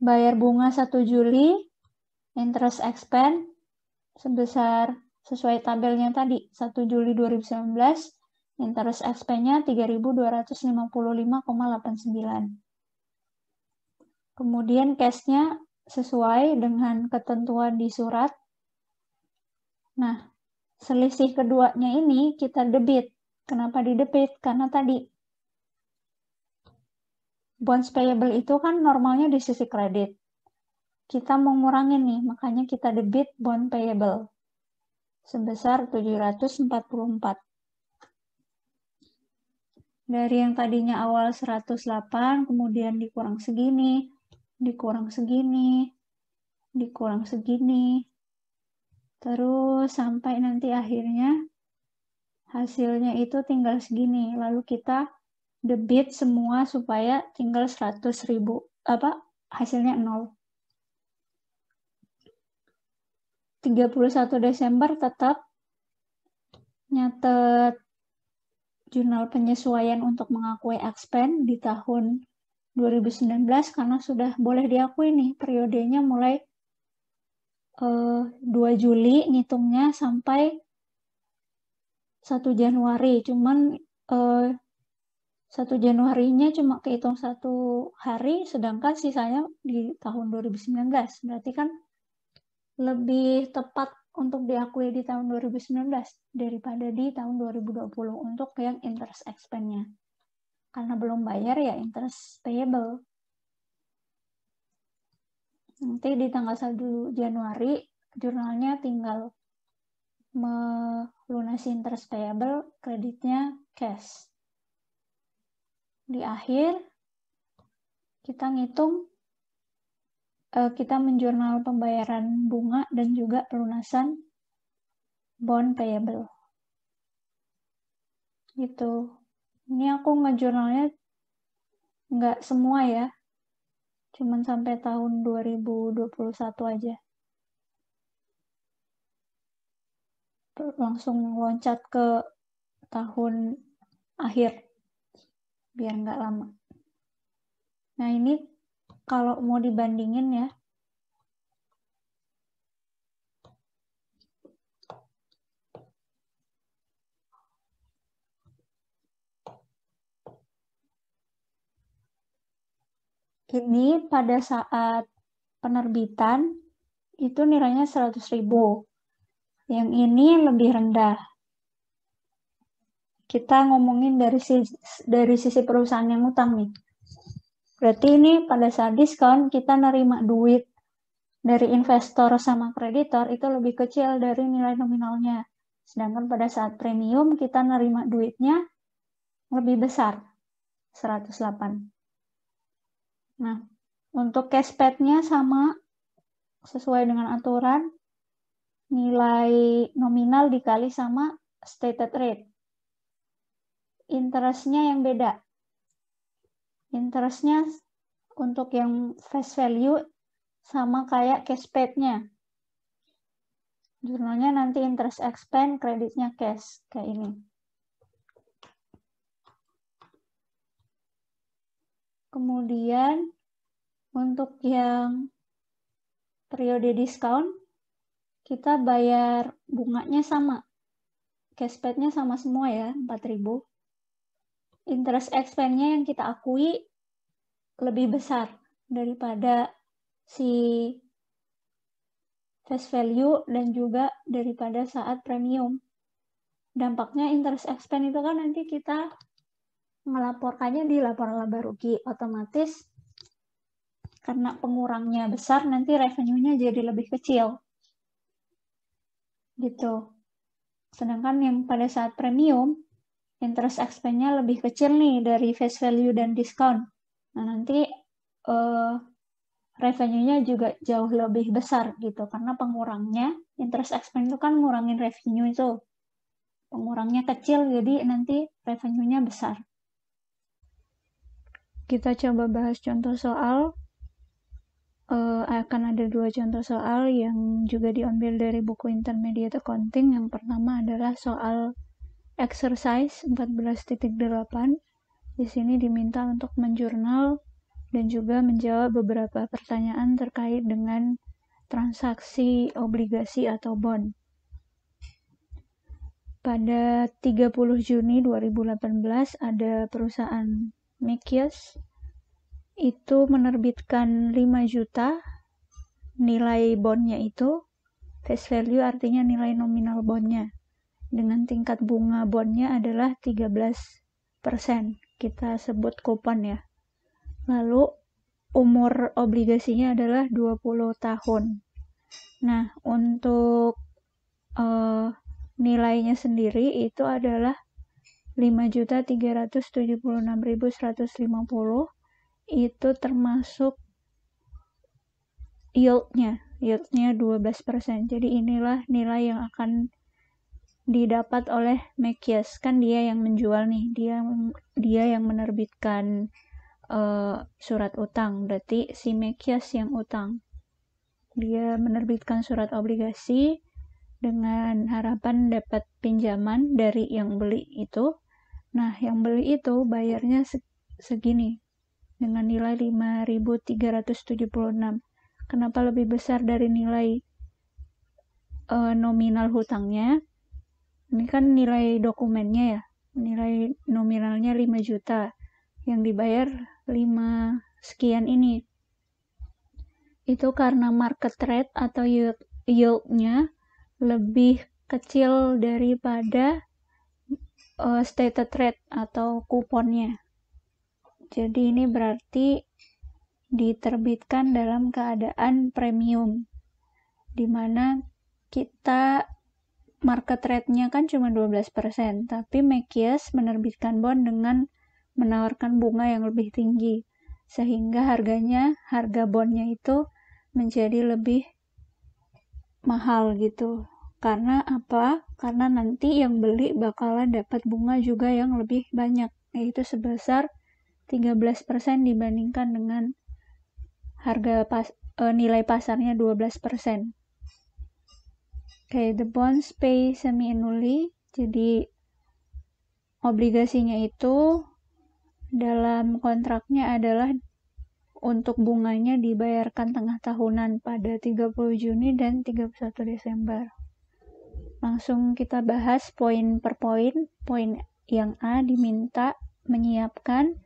Bayar bunga 1 Juli, interest expense sebesar sesuai tabelnya tadi 1 Juli 2019 interest expense-nya 3255,89. Kemudian cash-nya sesuai dengan ketentuan di surat. Nah, selisih keduanya ini kita debit. Kenapa di debit? Karena tadi bonds payable itu kan normalnya di sisi kredit. Kita mengurangi nih, makanya kita debit bond payable sebesar 744. Dari yang tadinya awal 108, kemudian dikurang segini, dikurang segini, dikurang segini, Terus sampai nanti akhirnya hasilnya itu tinggal segini. Lalu kita debit semua supaya tinggal 100 ribu. Apa? Hasilnya 0. 31 Desember tetap nyatet jurnal penyesuaian untuk mengakui expand di tahun 2019 karena sudah boleh diakui nih periodenya mulai uh, eh, 2 Juli ngitungnya sampai 1 Januari. Cuman uh, eh, 1 Januarinya cuma kehitung satu hari, sedangkan sisanya di tahun 2019. Berarti kan lebih tepat untuk diakui di tahun 2019 daripada di tahun 2020 untuk yang interest expense-nya. Karena belum bayar ya interest payable. Nanti di tanggal 1 Januari jurnalnya tinggal melunasi interest payable, kreditnya cash. Di akhir, kita ngitung, eh, kita menjurnal pembayaran bunga dan juga pelunasan bond payable. Gitu. Ini aku ngejurnalnya nggak semua ya, cuman sampai tahun 2021 aja. Langsung loncat ke tahun akhir biar nggak lama. Nah ini kalau mau dibandingin ya ini pada saat penerbitan itu nilainya 100.000. Yang ini lebih rendah. Kita ngomongin dari sisi, dari sisi perusahaan yang utang nih. Berarti ini pada saat diskon kita nerima duit dari investor sama kreditor itu lebih kecil dari nilai nominalnya. Sedangkan pada saat premium kita nerima duitnya lebih besar, 108. Nah, untuk pad nya sama sesuai dengan aturan nilai nominal dikali sama stated rate. Interest-nya yang beda. Interest-nya untuk yang face value sama kayak pad nya Jurnalnya nanti interest expense, kreditnya cash kayak ini. Kemudian untuk yang periode diskon, kita bayar bunganya sama. Cashbacknya sama semua ya, 4000 Interest expense-nya yang kita akui lebih besar daripada si face value dan juga daripada saat premium. Dampaknya interest expense itu kan nanti kita melaporkannya di laporan laba rugi. Otomatis karena pengurangnya besar, nanti revenue-nya jadi lebih kecil. Gitu. Sedangkan yang pada saat premium, interest expense-nya lebih kecil nih dari face value dan discount, Nah, nanti uh, revenue-nya juga jauh lebih besar gitu, karena pengurangnya, interest expense itu kan ngurangin revenue itu. Pengurangnya kecil, jadi nanti revenue-nya besar kita coba bahas contoh soal uh, akan ada dua contoh soal yang juga diambil dari buku Intermediate Accounting. Yang pertama adalah soal exercise 14.8. Di sini diminta untuk menjurnal dan juga menjawab beberapa pertanyaan terkait dengan transaksi obligasi atau bond. Pada 30 Juni 2018 ada perusahaan Mikius itu menerbitkan 5 juta nilai bondnya itu face value artinya nilai nominal bondnya dengan tingkat bunga bondnya adalah 13% kita sebut kupon ya lalu umur obligasinya adalah 20 tahun nah untuk uh, nilainya sendiri itu adalah 5.376.150 itu termasuk yieldnya yieldnya 12% jadi inilah nilai yang akan didapat oleh Mekias kan dia yang menjual nih dia dia yang menerbitkan uh, surat utang berarti si Mekias yang utang dia menerbitkan surat obligasi dengan harapan dapat pinjaman dari yang beli itu Nah, yang beli itu bayarnya segini dengan nilai 5.376. Kenapa lebih besar dari nilai e, nominal hutangnya? Ini kan nilai dokumennya ya. Nilai nominalnya 5 juta. Yang dibayar 5 sekian ini. Itu karena market rate atau yield-nya lebih kecil daripada uh, stated rate atau kuponnya. Jadi ini berarti diterbitkan dalam keadaan premium dimana kita market rate-nya kan cuma 12%, tapi Mekias menerbitkan bond dengan menawarkan bunga yang lebih tinggi sehingga harganya harga bondnya itu menjadi lebih mahal gitu karena apa? Karena nanti yang beli bakalan dapat bunga juga yang lebih banyak, yaitu sebesar 13% dibandingkan dengan harga pas, e, nilai pasarnya 12%. Oke, okay, the bonds pay semi-annually, jadi obligasinya itu dalam kontraknya adalah untuk bunganya dibayarkan tengah tahunan pada 30 Juni dan 31 Desember. Langsung kita bahas poin per poin. Poin yang A diminta menyiapkan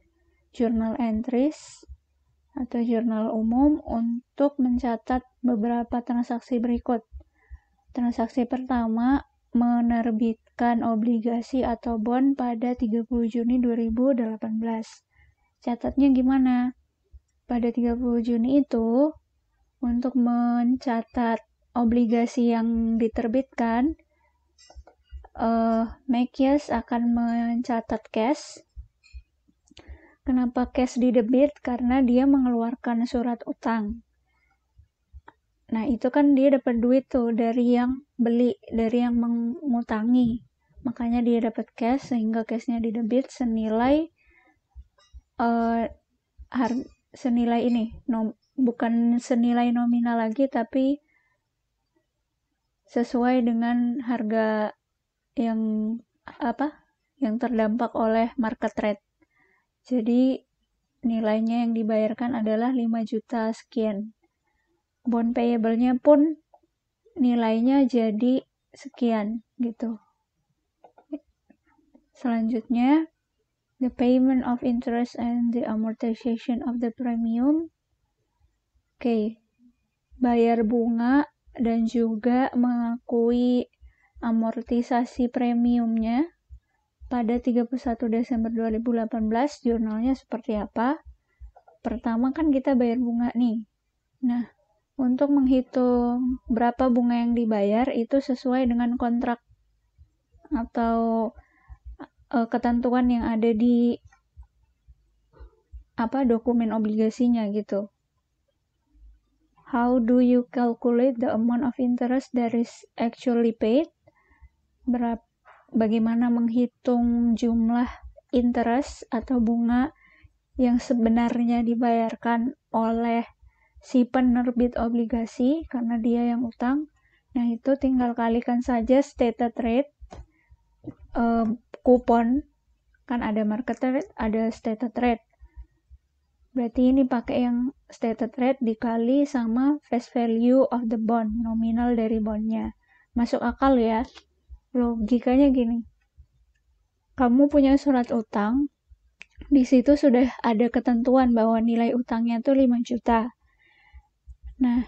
jurnal entries atau jurnal umum untuk mencatat beberapa transaksi berikut. Transaksi pertama menerbitkan obligasi atau bond pada 30 Juni 2018. Catatnya gimana? Pada 30 Juni itu untuk mencatat obligasi yang diterbitkan, uh, akan mencatat cash. Kenapa cash di debit? Karena dia mengeluarkan surat utang. Nah, itu kan dia dapat duit tuh dari yang beli, dari yang mengutangi. Makanya dia dapat cash sehingga cashnya di debit senilai uh, har senilai ini, no, bukan senilai nominal lagi tapi sesuai dengan harga yang apa yang terdampak oleh market rate. Jadi nilainya yang dibayarkan adalah 5 juta sekian. Bond payable-nya pun nilainya jadi sekian gitu. Selanjutnya the payment of interest and the amortization of the premium. Oke. Okay. Bayar bunga dan juga mengakui amortisasi premiumnya pada 31 Desember 2018 jurnalnya seperti apa? Pertama kan kita bayar bunga nih. Nah, untuk menghitung berapa bunga yang dibayar itu sesuai dengan kontrak atau e, ketentuan yang ada di apa dokumen obligasinya gitu. How do you calculate the amount of interest that is actually paid? berapa bagaimana menghitung jumlah interest atau bunga yang sebenarnya dibayarkan oleh si penerbit obligasi karena dia yang utang. Nah, itu tinggal kalikan saja stated rate uh, kupon kan ada market rate, ada stated rate. Berarti ini pakai yang stated rate dikali sama face value of the bond, nominal dari bondnya. Masuk akal ya? logikanya gini kamu punya surat utang di situ sudah ada ketentuan bahwa nilai utangnya itu 5 juta nah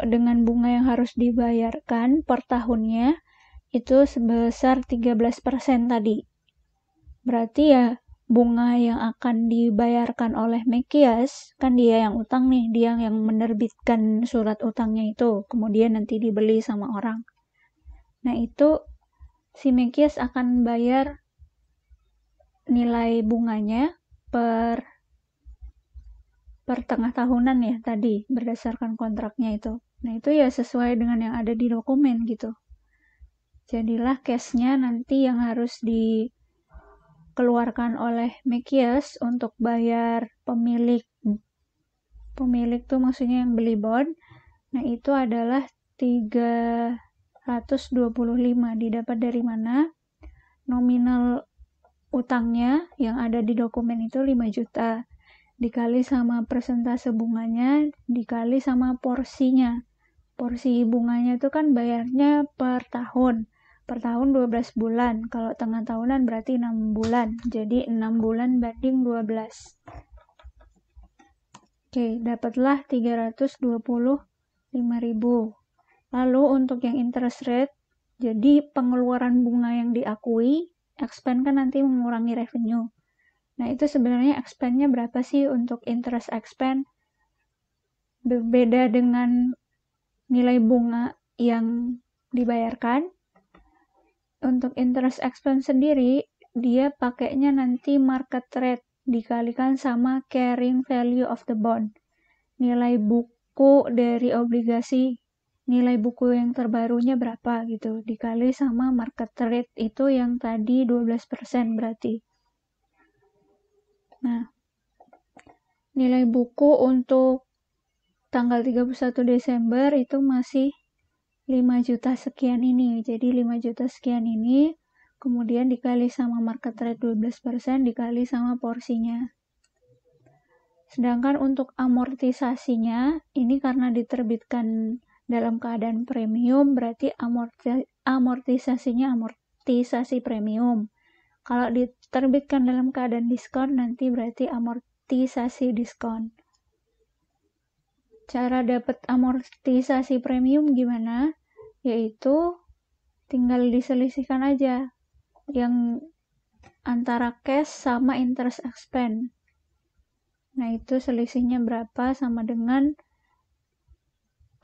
dengan bunga yang harus dibayarkan per tahunnya itu sebesar 13% tadi berarti ya bunga yang akan dibayarkan oleh Mekias, kan dia yang utang nih, dia yang menerbitkan surat utangnya itu, kemudian nanti dibeli sama orang. Nah, itu si Mekias akan bayar nilai bunganya per per tengah tahunan ya tadi berdasarkan kontraknya itu. Nah, itu ya sesuai dengan yang ada di dokumen gitu. Jadilah cashnya nanti yang harus dikeluarkan oleh Mekias untuk bayar pemilik pemilik tuh maksudnya yang beli bond. Nah, itu adalah tiga 125 didapat dari mana? Nominal utangnya yang ada di dokumen itu 5 juta dikali sama persentase bunganya dikali sama porsinya. Porsi bunganya itu kan bayarnya per tahun. Per tahun 12 bulan. Kalau tengah tahunan berarti 6 bulan. Jadi 6 bulan banding 12. Oke, dapatlah 325 ribu. Lalu untuk yang interest rate, jadi pengeluaran bunga yang diakui, expense kan nanti mengurangi revenue. Nah, itu sebenarnya expense-nya berapa sih untuk interest expense? Berbeda dengan nilai bunga yang dibayarkan. Untuk interest expense sendiri, dia pakainya nanti market rate dikalikan sama carrying value of the bond. Nilai buku dari obligasi nilai buku yang terbarunya berapa gitu dikali sama market rate itu yang tadi 12% berarti nah nilai buku untuk tanggal 31 Desember itu masih 5 juta sekian ini jadi 5 juta sekian ini kemudian dikali sama market rate 12% dikali sama porsinya sedangkan untuk amortisasinya ini karena diterbitkan dalam keadaan premium berarti amorti amortisasinya amortisasi premium kalau diterbitkan dalam keadaan diskon nanti berarti amortisasi diskon cara dapat amortisasi premium gimana yaitu tinggal diselisihkan aja yang antara cash sama interest expense. Nah, itu selisihnya berapa sama dengan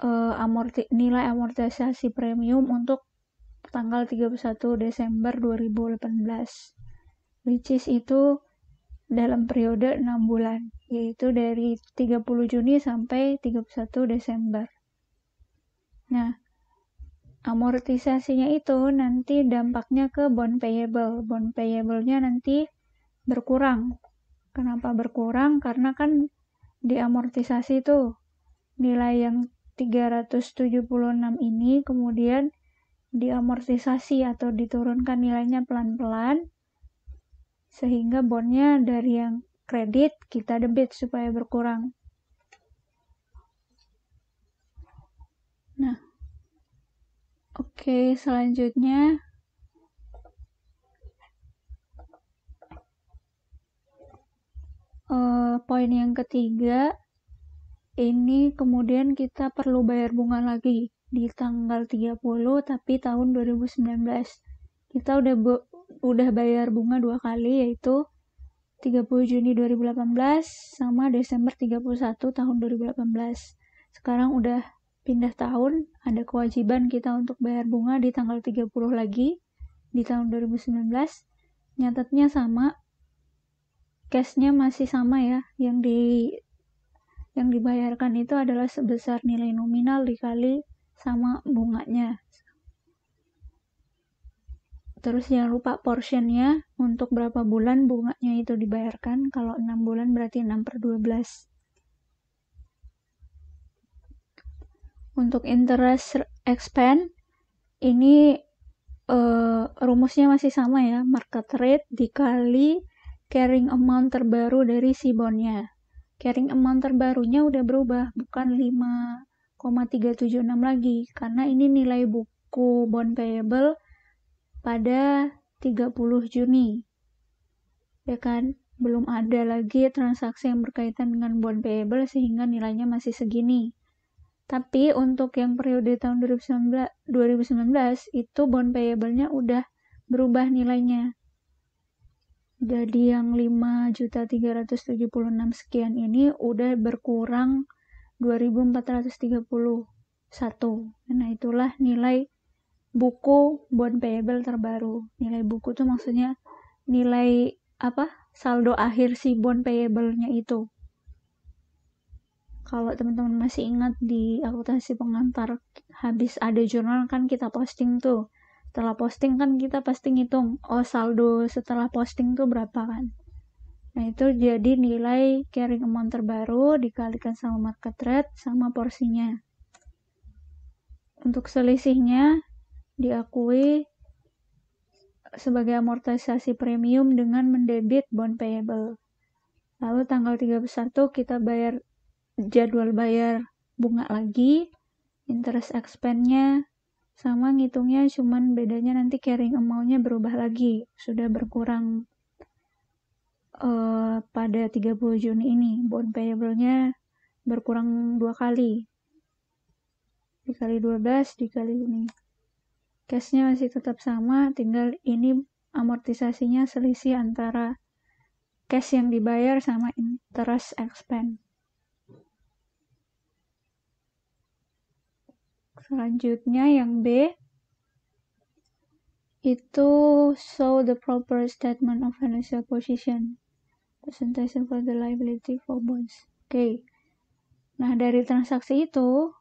uh, amorti nilai amortisasi premium untuk tanggal 31 Desember 2018 which is itu dalam periode 6 bulan yaitu dari 30 Juni sampai 31 Desember nah amortisasinya itu nanti dampaknya ke bond payable bond payable-nya nanti berkurang kenapa berkurang karena kan diamortisasi tuh nilai yang 376 ini kemudian diamortisasi atau diturunkan nilainya pelan-pelan sehingga bonnya dari yang kredit kita debit supaya berkurang. Nah, oke okay, selanjutnya uh, poin yang ketiga ini kemudian kita perlu bayar bunga lagi di tanggal 30 tapi tahun 2019 kita udah udah bayar bunga dua kali yaitu 30 Juni 2018 sama Desember 31 tahun 2018 sekarang udah pindah tahun ada kewajiban kita untuk bayar bunga di tanggal 30 lagi di tahun 2019 nyatetnya sama cashnya masih sama ya yang di yang dibayarkan itu adalah sebesar nilai nominal dikali sama bunganya. Terus jangan lupa portionnya untuk berapa bulan bunganya itu dibayarkan. Kalau 6 bulan berarti 6 per 12. Untuk interest expense, ini uh, rumusnya masih sama ya. Market rate dikali carrying amount terbaru dari si bondnya carrying amount terbarunya udah berubah bukan 5,376 lagi karena ini nilai buku bond payable pada 30 Juni ya kan belum ada lagi transaksi yang berkaitan dengan bond payable sehingga nilainya masih segini tapi untuk yang periode tahun 2019 itu bond payable-nya udah berubah nilainya jadi yang 5.376 sekian ini udah berkurang 2.431 nah itulah nilai buku bond payable terbaru nilai buku tuh maksudnya nilai apa saldo akhir si bond payable-nya itu kalau teman-teman masih ingat di akuntansi pengantar habis ada jurnal kan kita posting tuh setelah posting kan kita pasti ngitung oh saldo setelah posting tuh berapa kan nah itu jadi nilai carrying amount terbaru dikalikan sama market rate sama porsinya untuk selisihnya diakui sebagai amortisasi premium dengan mendebit bond payable lalu tanggal 31 kita bayar jadwal bayar bunga lagi interest expense-nya sama ngitungnya cuman bedanya nanti carrying amountnya berubah lagi sudah berkurang uh, pada 30 Juni ini bond payable-nya berkurang dua kali dikali 12 dikali ini cash-nya masih tetap sama tinggal ini amortisasinya selisih antara cash yang dibayar sama interest expense Selanjutnya yang B itu show the proper statement of financial position. Presentation for the liability for bonds. Oke. Okay. Nah, dari transaksi itu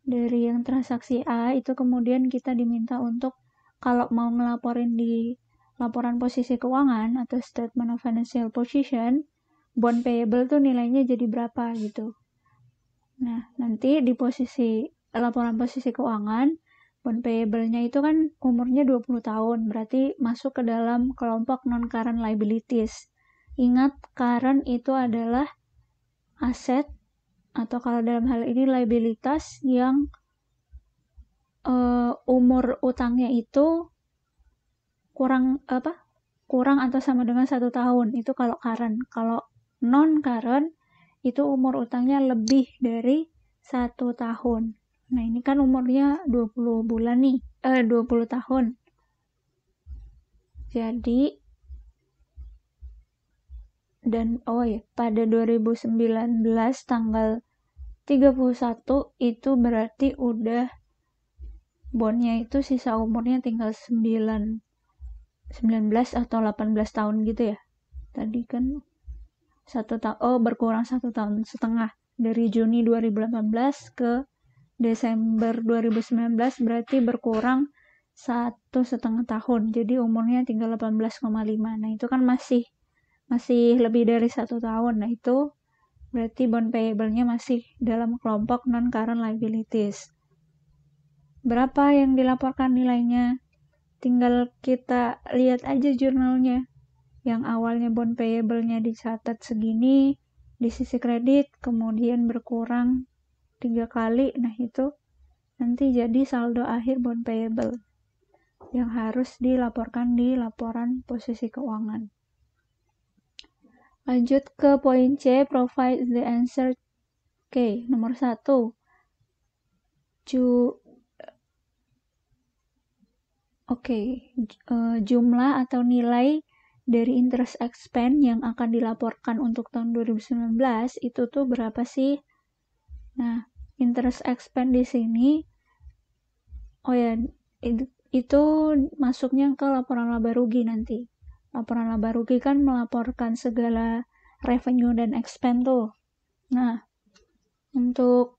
dari yang transaksi A itu kemudian kita diminta untuk kalau mau ngelaporin di laporan posisi keuangan atau statement of financial position, bond payable tuh nilainya jadi berapa gitu. Nah, nanti di posisi laporan posisi keuangan, bond payable-nya itu kan umurnya 20 tahun, berarti masuk ke dalam kelompok non-current liabilities. Ingat, current itu adalah aset atau kalau dalam hal ini liabilitas yang uh, umur utangnya itu kurang apa kurang atau sama dengan satu tahun itu kalau current kalau non current itu umur utangnya lebih dari satu tahun Nah, ini kan umurnya 20 bulan nih, eh 20 tahun. Jadi dan oh ya, pada 2019 tanggal 31 itu berarti udah bonnya itu sisa umurnya tinggal 9 19 atau 18 tahun gitu ya. Tadi kan satu tahun oh berkurang satu tahun setengah dari Juni 2018 ke Desember 2019 berarti berkurang satu setengah tahun jadi umurnya tinggal 18,5 nah itu kan masih masih lebih dari satu tahun nah itu berarti bond payable-nya masih dalam kelompok non current liabilities berapa yang dilaporkan nilainya tinggal kita lihat aja jurnalnya yang awalnya bond payable-nya dicatat segini di sisi kredit kemudian berkurang tiga kali nah itu nanti jadi saldo akhir bond payable yang harus dilaporkan di laporan posisi keuangan. Lanjut ke poin C, provide the answer K. Nomor satu. Ju Oke, okay. Eh, jumlah atau nilai dari interest expense yang akan dilaporkan untuk tahun 2019 itu tuh berapa sih? Nah, interest expense di sini oh ya itu masuknya ke laporan laba rugi nanti. Laporan laba rugi kan melaporkan segala revenue dan expense tuh. Nah, untuk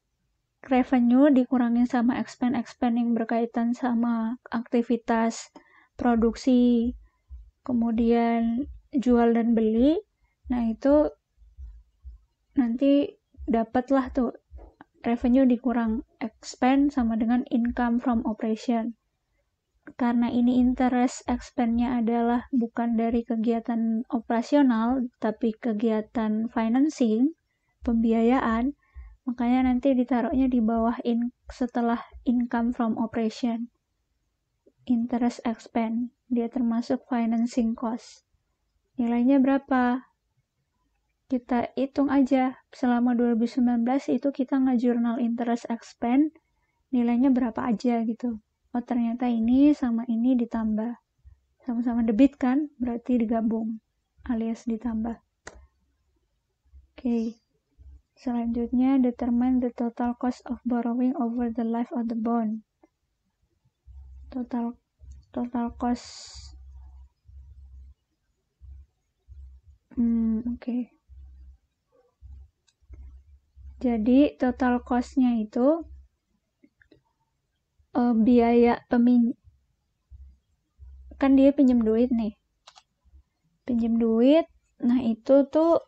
revenue dikurangin sama expense-expense yang berkaitan sama aktivitas produksi, kemudian jual dan beli. Nah, itu nanti dapatlah tuh revenue dikurang expense sama dengan income from operation. Karena ini interest expense-nya adalah bukan dari kegiatan operasional, tapi kegiatan financing, pembiayaan, makanya nanti ditaruhnya di bawah in, setelah income from operation. Interest expense, dia termasuk financing cost. Nilainya berapa? kita hitung aja selama 2019 itu kita ngejurnal interest expense nilainya berapa aja gitu oh ternyata ini sama ini ditambah sama-sama debit kan berarti digabung alias ditambah oke okay. selanjutnya determine the total cost of borrowing over the life of the bond total total cost hmm oke okay jadi total cost itu uh, biaya pemin kan dia pinjam duit nih. Pinjam duit. Nah, itu tuh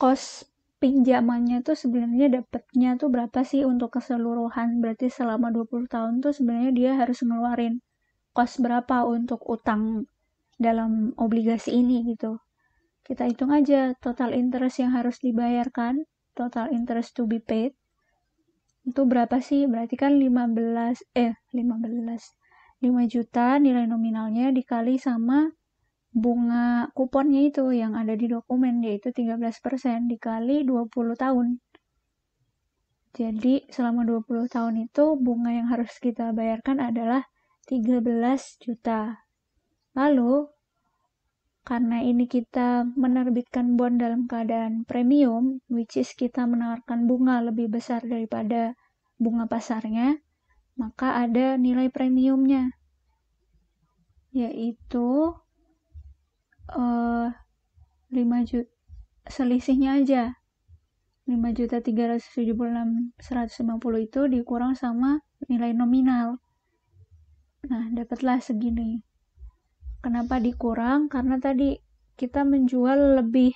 cost pinjamannya tuh sebenarnya dapatnya tuh berapa sih untuk keseluruhan? Berarti selama 20 tahun tuh sebenarnya dia harus ngeluarin cost berapa untuk utang dalam obligasi ini gitu. Kita hitung aja total interest yang harus dibayarkan total interest to be paid itu berapa sih? Berarti kan 15 eh 15 5 juta nilai nominalnya dikali sama bunga kuponnya itu yang ada di dokumen yaitu 13% dikali 20 tahun. Jadi selama 20 tahun itu bunga yang harus kita bayarkan adalah 13 juta. Lalu karena ini kita menerbitkan bond dalam keadaan premium, which is kita menawarkan bunga lebih besar daripada bunga pasarnya, maka ada nilai premiumnya, yaitu uh, 5 juta, selisihnya aja 5 juta 376 150 itu dikurang sama nilai nominal. Nah, dapatlah segini. Kenapa dikurang? Karena tadi kita menjual lebih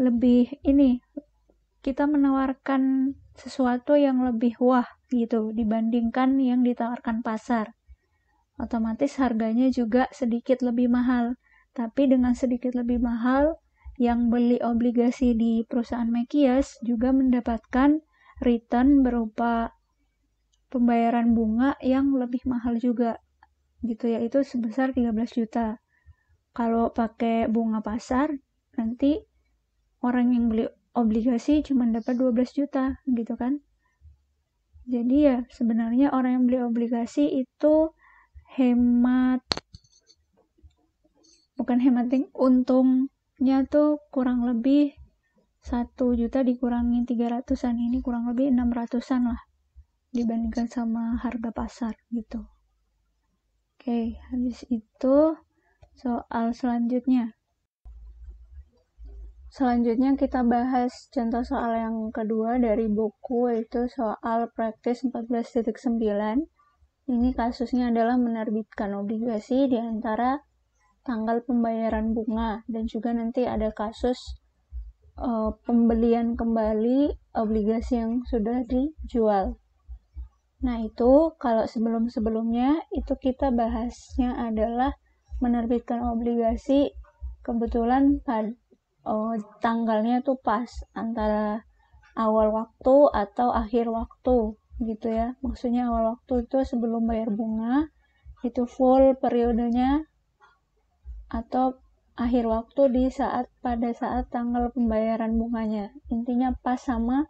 lebih ini kita menawarkan sesuatu yang lebih wah gitu dibandingkan yang ditawarkan pasar. Otomatis harganya juga sedikit lebih mahal. Tapi dengan sedikit lebih mahal, yang beli obligasi di perusahaan Mekias juga mendapatkan return berupa pembayaran bunga yang lebih mahal juga gitu ya itu sebesar 13 juta. Kalau pakai bunga pasar nanti orang yang beli obligasi cuma dapat 12 juta gitu kan. Jadi ya sebenarnya orang yang beli obligasi itu hemat bukan hemat untungnya tuh kurang lebih satu juta dikurangi 300-an ini kurang lebih 600-an lah dibandingkan sama harga pasar gitu. Oke, habis itu soal selanjutnya. Selanjutnya kita bahas contoh soal yang kedua dari buku yaitu soal praktis 14.9. Ini kasusnya adalah menerbitkan obligasi di antara tanggal pembayaran bunga dan juga nanti ada kasus uh, pembelian kembali obligasi yang sudah dijual. Nah, itu kalau sebelum-sebelumnya itu kita bahasnya adalah menerbitkan obligasi kebetulan pada oh, tanggalnya tuh pas antara awal waktu atau akhir waktu gitu ya. Maksudnya awal waktu itu sebelum bayar bunga itu full periodenya atau akhir waktu di saat pada saat tanggal pembayaran bunganya. Intinya pas sama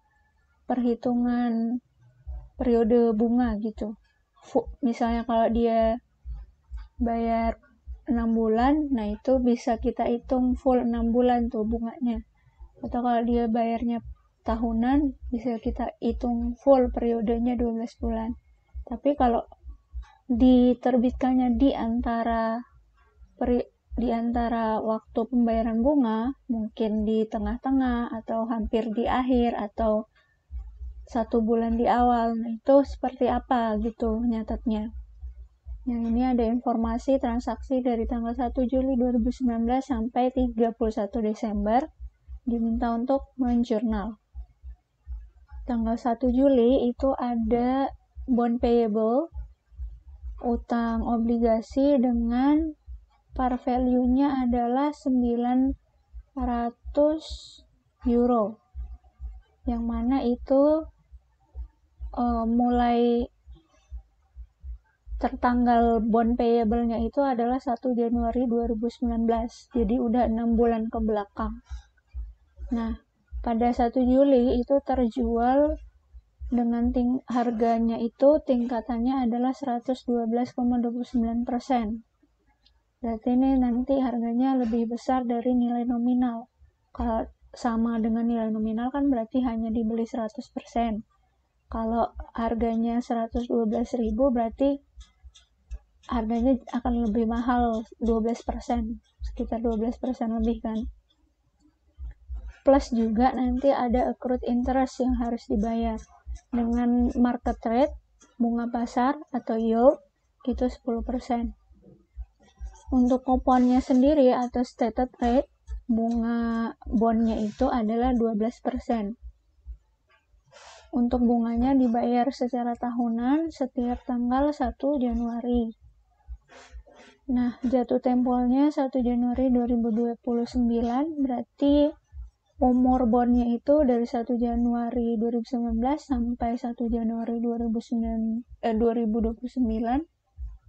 perhitungan periode bunga gitu misalnya kalau dia bayar 6 bulan nah itu bisa kita hitung full 6 bulan tuh bunganya atau kalau dia bayarnya tahunan bisa kita hitung full periodenya 12 bulan tapi kalau diterbitkannya di antara peri, di antara waktu pembayaran bunga mungkin di tengah-tengah atau hampir di akhir atau satu bulan di awal nah, itu seperti apa gitu nyatetnya yang ini ada informasi transaksi dari tanggal 1 Juli 2019 sampai 31 Desember diminta untuk menjurnal tanggal 1 Juli itu ada bond payable utang obligasi dengan par value-nya adalah 900 euro yang mana itu uh, mulai tertanggal bond payable-nya itu adalah 1 Januari 2019. Jadi udah 6 bulan ke belakang. Nah, pada 1 Juli itu terjual dengan ting harganya itu tingkatannya adalah 112,29%. Berarti ini nanti harganya lebih besar dari nilai nominal. Kalau sama dengan nilai nominal kan berarti hanya dibeli 100% kalau harganya 112.000 berarti harganya akan lebih mahal 12% sekitar 12% lebih kan plus juga nanti ada accrued interest yang harus dibayar dengan market rate bunga pasar atau yield itu 10% untuk kuponnya sendiri atau stated rate bunga bondnya itu adalah 12% untuk bunganya dibayar secara tahunan setiap tanggal 1 Januari. Nah, jatuh temponya 1 Januari 2029 berarti umur bondnya itu dari 1 Januari 2019 sampai 1 Januari 2009, eh, 2029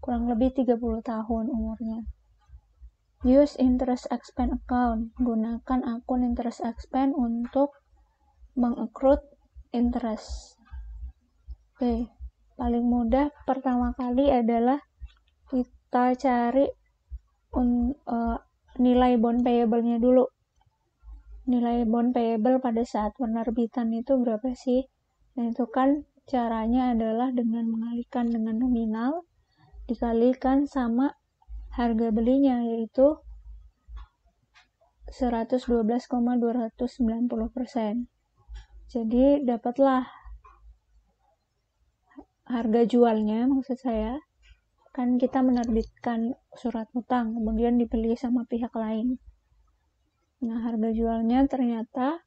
kurang lebih 30 tahun umurnya. Use interest expense account. Gunakan akun interest expense untuk mengekrut interest. Oke, okay. paling mudah pertama kali adalah kita cari un, uh, nilai bond payable-nya dulu. Nilai bond payable pada saat penerbitan itu berapa sih? Nah, itu kan caranya adalah dengan mengalihkan dengan nominal dikalikan sama harga belinya yaitu 112,290 persen. Jadi dapatlah harga jualnya maksud saya. Kan kita menerbitkan surat utang, kemudian dibeli sama pihak lain. Nah, harga jualnya ternyata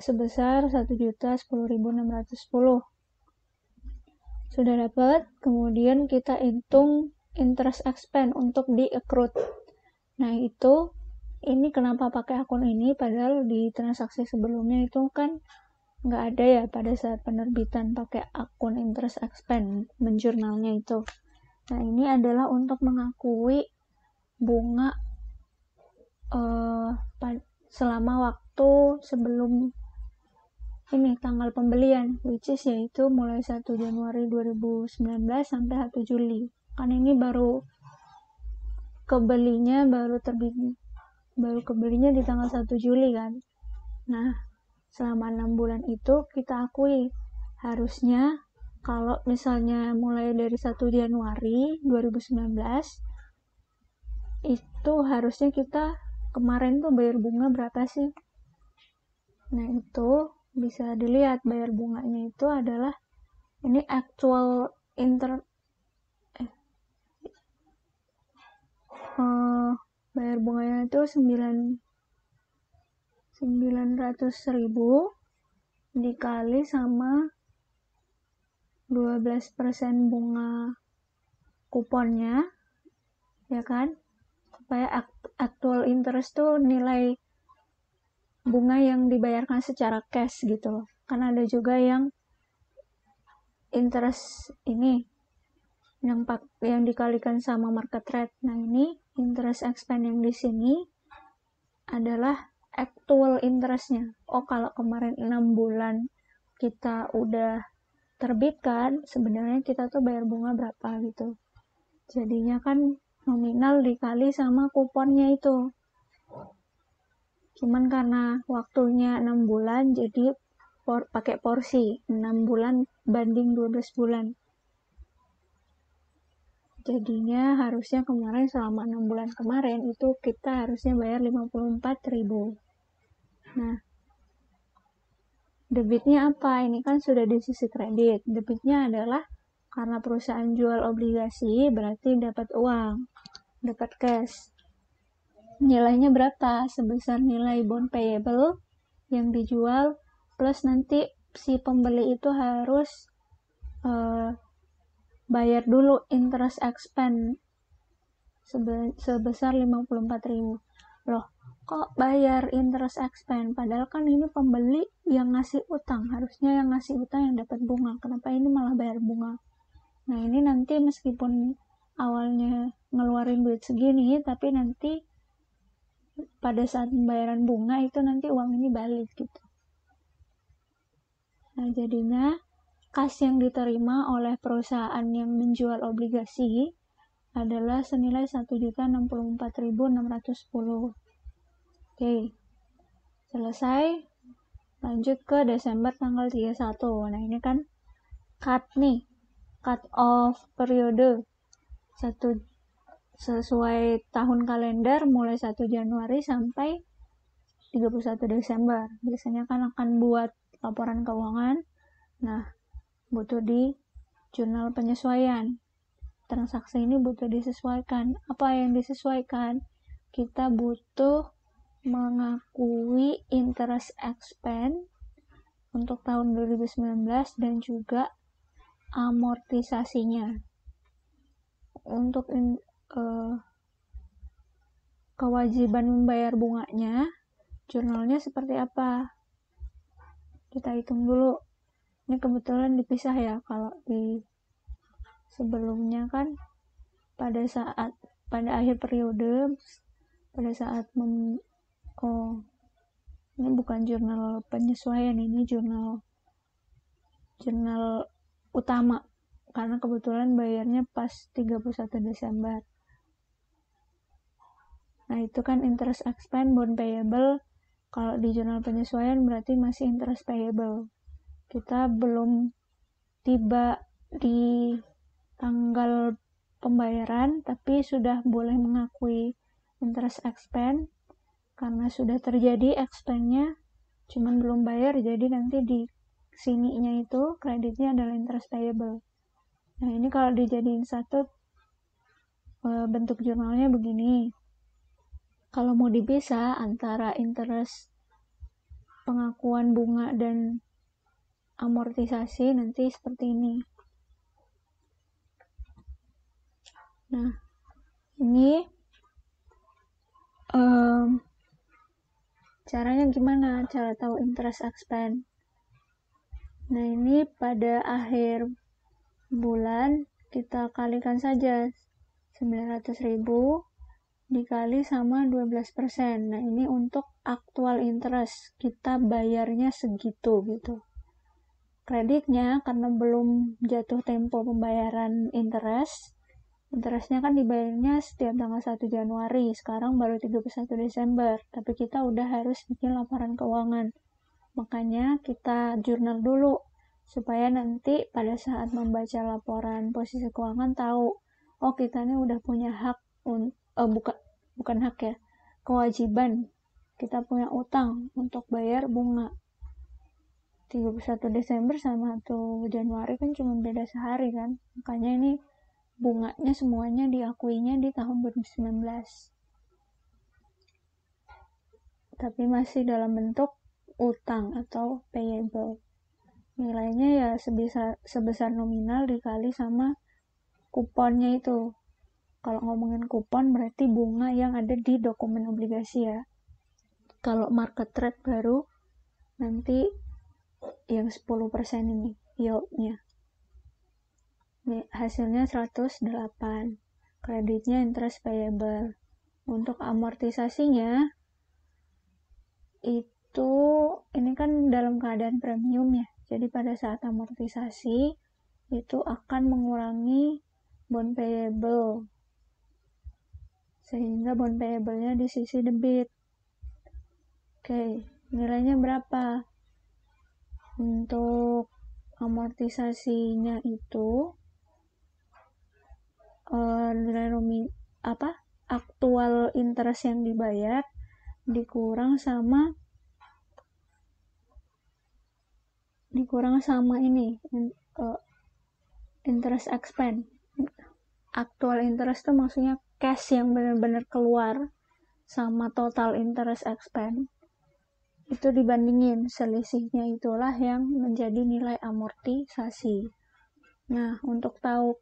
sebesar 1.10.610 Sudah dapat, kemudian kita hitung interest expense untuk di accrued. Nah, itu ini kenapa pakai akun ini padahal di transaksi sebelumnya itu kan nggak ada ya pada saat penerbitan pakai akun interest expense menjurnalnya itu nah ini adalah untuk mengakui bunga uh, selama waktu sebelum ini tanggal pembelian which is yaitu mulai 1 Januari 2019 sampai 1 Juli kan ini baru kebelinya baru terbit baru kebelinya di tanggal 1 Juli kan nah selama 6 bulan itu kita akui harusnya kalau misalnya mulai dari 1 Januari 2019 itu harusnya kita kemarin tuh bayar bunga berapa sih nah itu bisa dilihat bayar bunganya itu adalah ini actual inter eh, uh, bayar bunganya itu 9 900.000 dikali sama 12% bunga kuponnya ya kan supaya actual interest tuh nilai bunga yang dibayarkan secara cash gitu loh kan ada juga yang interest ini yang yang dikalikan sama market rate. Nah, ini interest expense yang di sini adalah actual interestnya. Oh, kalau kemarin 6 bulan kita udah terbitkan, sebenarnya kita tuh bayar bunga berapa gitu. Jadinya kan nominal dikali sama kuponnya itu. Cuman karena waktunya 6 bulan, jadi por pakai porsi 6 bulan banding 12 bulan jadinya harusnya kemarin selama enam bulan kemarin itu kita harusnya bayar ribu. nah debitnya apa ini kan sudah di sisi kredit debitnya adalah karena perusahaan jual obligasi berarti dapat uang dapat cash nilainya berapa sebesar nilai bond payable yang dijual plus nanti si pembeli itu harus uh, bayar dulu interest expense sebesar 54.000. Loh, kok bayar interest expense padahal kan ini pembeli yang ngasih utang, harusnya yang ngasih utang yang dapat bunga. Kenapa ini malah bayar bunga? Nah, ini nanti meskipun awalnya ngeluarin duit segini, tapi nanti pada saat pembayaran bunga itu nanti uang ini balik gitu. Nah, jadinya kas yang diterima oleh perusahaan yang menjual obligasi adalah senilai 1.064.610. Oke. Selesai. Lanjut ke Desember tanggal 31. Nah, ini kan cut nih. Cut off periode. Satu sesuai tahun kalender mulai 1 Januari sampai 31 Desember. Biasanya kan akan buat laporan keuangan. Nah, butuh di jurnal penyesuaian transaksi ini butuh disesuaikan apa yang disesuaikan kita butuh mengakui interest expense untuk tahun 2019 dan juga amortisasinya untuk in, uh, kewajiban membayar bunganya jurnalnya seperti apa kita hitung dulu ini kebetulan dipisah ya kalau di sebelumnya kan pada saat pada akhir periode pada saat mem, oh ini bukan jurnal penyesuaian ini jurnal jurnal utama karena kebetulan bayarnya pas 31 Desember nah itu kan interest expense bond payable kalau di jurnal penyesuaian berarti masih interest payable kita belum tiba di tanggal pembayaran tapi sudah boleh mengakui interest expense karena sudah terjadi expense-nya cuman belum bayar jadi nanti di sininya itu kreditnya adalah interest payable nah ini kalau dijadiin satu eh, bentuk jurnalnya begini kalau mau dipisah antara interest pengakuan bunga dan amortisasi nanti seperti ini nah ini um, caranya gimana cara tahu interest expense nah ini pada akhir bulan kita kalikan saja 900.000 dikali sama 12%. Nah, ini untuk aktual interest kita bayarnya segitu gitu kreditnya karena belum jatuh tempo pembayaran interest interestnya kan dibayarnya setiap tanggal 1 Januari sekarang baru 31 Desember tapi kita udah harus bikin laporan keuangan makanya kita jurnal dulu supaya nanti pada saat membaca laporan posisi keuangan tahu oh kita ini udah punya hak uh, eh, bukan bukan hak ya kewajiban kita punya utang untuk bayar bunga 31 Desember sama 1 Januari kan cuma beda sehari kan makanya ini bunganya semuanya diakuinya di tahun 2019 tapi masih dalam bentuk utang atau payable nilainya ya sebesar, sebesar nominal dikali sama kuponnya itu kalau ngomongin kupon berarti bunga yang ada di dokumen obligasi ya kalau market rate baru nanti yang 10% ini yieldnya hasilnya 108 kreditnya interest payable untuk amortisasinya itu ini kan dalam keadaan premium ya jadi pada saat amortisasi itu akan mengurangi bond payable sehingga bond payable-nya di sisi debit oke nilainya berapa untuk amortisasinya itu uh, nilai apa aktual interest yang dibayar dikurang sama dikurang sama ini in, uh, interest expense aktual interest itu maksudnya cash yang benar-benar keluar sama total interest expense itu dibandingin selisihnya itulah yang menjadi nilai amortisasi nah untuk tahu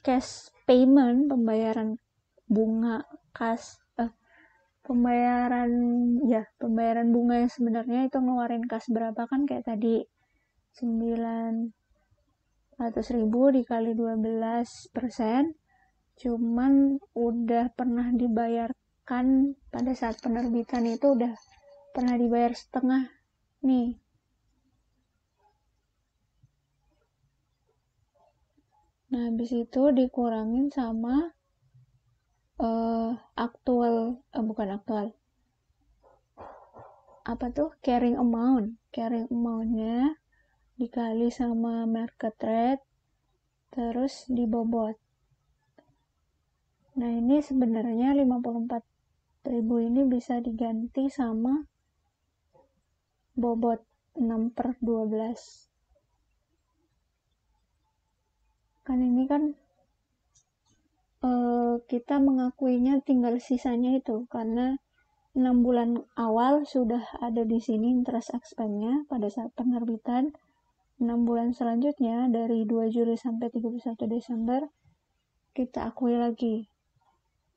cash payment pembayaran bunga kas eh, pembayaran ya pembayaran bunga yang sebenarnya itu ngeluarin kas berapa kan kayak tadi ratus ribu dikali 12 persen cuman udah pernah dibayarkan pada saat penerbitan itu udah pernah dibayar setengah nih nah habis itu dikurangin sama uh, aktual uh, bukan aktual apa tuh carrying amount carrying amountnya dikali sama market rate terus dibobot nah ini sebenarnya 54 ribu ini bisa diganti sama bobot 6 per 12 kan ini kan uh, kita mengakuinya tinggal sisanya itu karena 6 bulan awal sudah ada di sini interest expense-nya pada saat penerbitan 6 bulan selanjutnya dari 2 Juli sampai 31 Desember kita akui lagi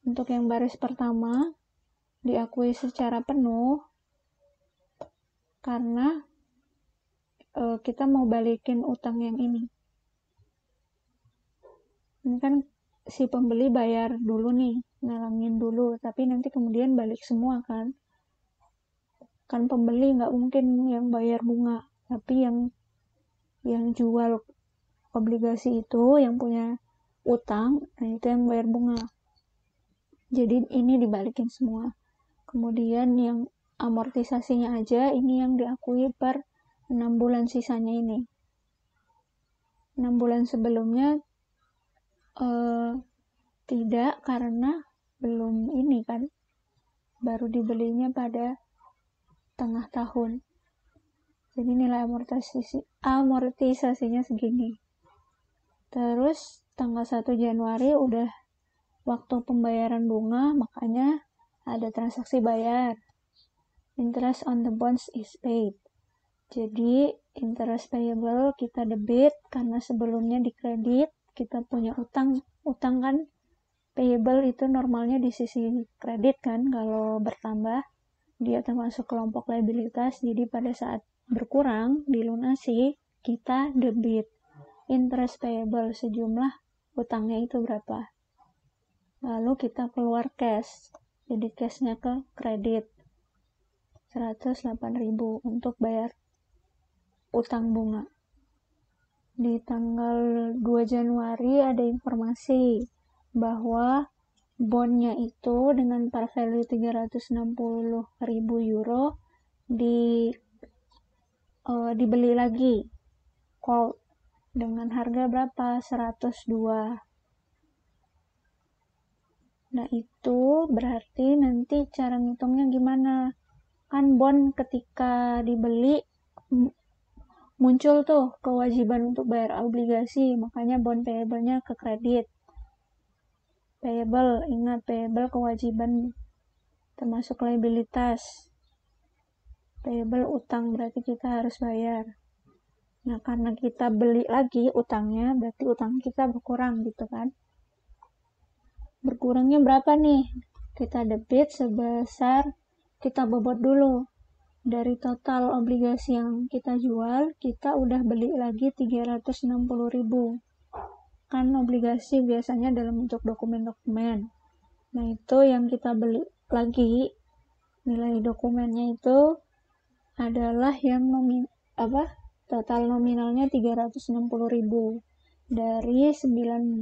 untuk yang baris pertama diakui secara penuh karena e, kita mau balikin utang yang ini. Ini kan si pembeli bayar dulu nih, ngalangin dulu, tapi nanti kemudian balik semua kan. Kan pembeli nggak mungkin yang bayar bunga, tapi yang yang jual obligasi itu, yang punya utang, nah itu yang bayar bunga. Jadi ini dibalikin semua. Kemudian yang amortisasinya aja ini yang diakui per 6 bulan sisanya ini 6 bulan sebelumnya eh, tidak karena belum ini kan baru dibelinya pada tengah tahun jadi nilai amortisasi amortisasinya segini terus tanggal 1 Januari udah waktu pembayaran bunga makanya ada transaksi bayar interest on the bonds is paid. Jadi, interest payable kita debit karena sebelumnya di kredit kita punya utang. Utang kan payable itu normalnya di sisi kredit kan kalau bertambah dia termasuk kelompok liabilitas. Jadi pada saat berkurang dilunasi kita debit interest payable sejumlah utangnya itu berapa. Lalu kita keluar cash. Jadi cashnya ke kredit 108.000 untuk bayar utang bunga. Di tanggal 2 Januari ada informasi bahwa bonnya itu dengan par value 360.000 euro di uh, dibeli lagi call dengan harga berapa 102 Nah, itu berarti nanti cara ngitungnya gimana? kan bon ketika dibeli muncul tuh kewajiban untuk bayar obligasi makanya bon payable-nya ke kredit payable ingat payable kewajiban termasuk liabilitas payable utang berarti kita harus bayar nah karena kita beli lagi utangnya berarti utang kita berkurang gitu kan berkurangnya berapa nih kita debit sebesar kita bobot dulu dari total obligasi yang kita jual kita udah beli lagi 360.000 kan obligasi biasanya dalam bentuk dokumen-dokumen nah itu yang kita beli lagi nilai dokumennya itu adalah yang nomin apa total nominalnya 360.000 dari 900.000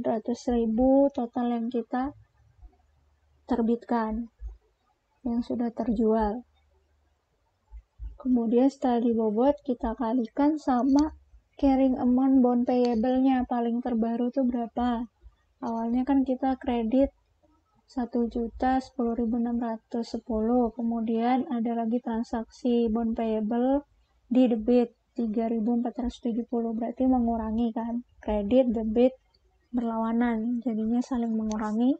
total yang kita terbitkan yang sudah terjual. Kemudian setelah dibobot, kita kalikan sama carrying amount bond payable-nya paling terbaru tuh berapa. Awalnya kan kita kredit 1 juta 10.610 kemudian ada lagi transaksi bond payable di debit 3.470 berarti mengurangi kan kredit debit berlawanan jadinya saling mengurangi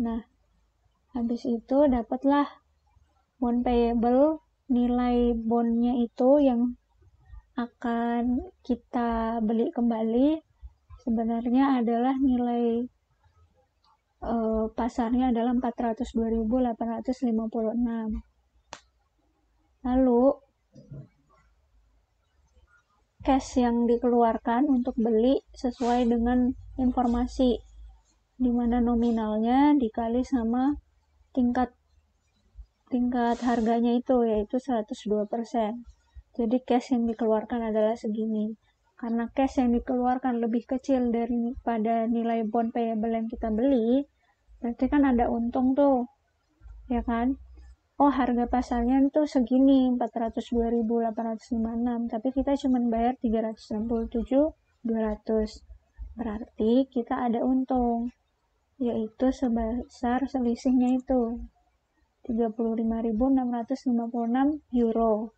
nah habis itu dapatlah bond payable nilai bondnya itu yang akan kita beli kembali sebenarnya adalah nilai eh, pasarnya adalah 402.856 lalu cash yang dikeluarkan untuk beli sesuai dengan informasi di mana nominalnya dikali sama tingkat tingkat harganya itu yaitu 102%. Jadi cash yang dikeluarkan adalah segini. Karena cash yang dikeluarkan lebih kecil daripada nilai bond payable yang kita beli, berarti kan ada untung tuh. Ya kan? oh harga pasarnya itu segini 402.856 tapi kita cuma bayar 367 200 berarti kita ada untung yaitu sebesar selisihnya itu 35.656 euro.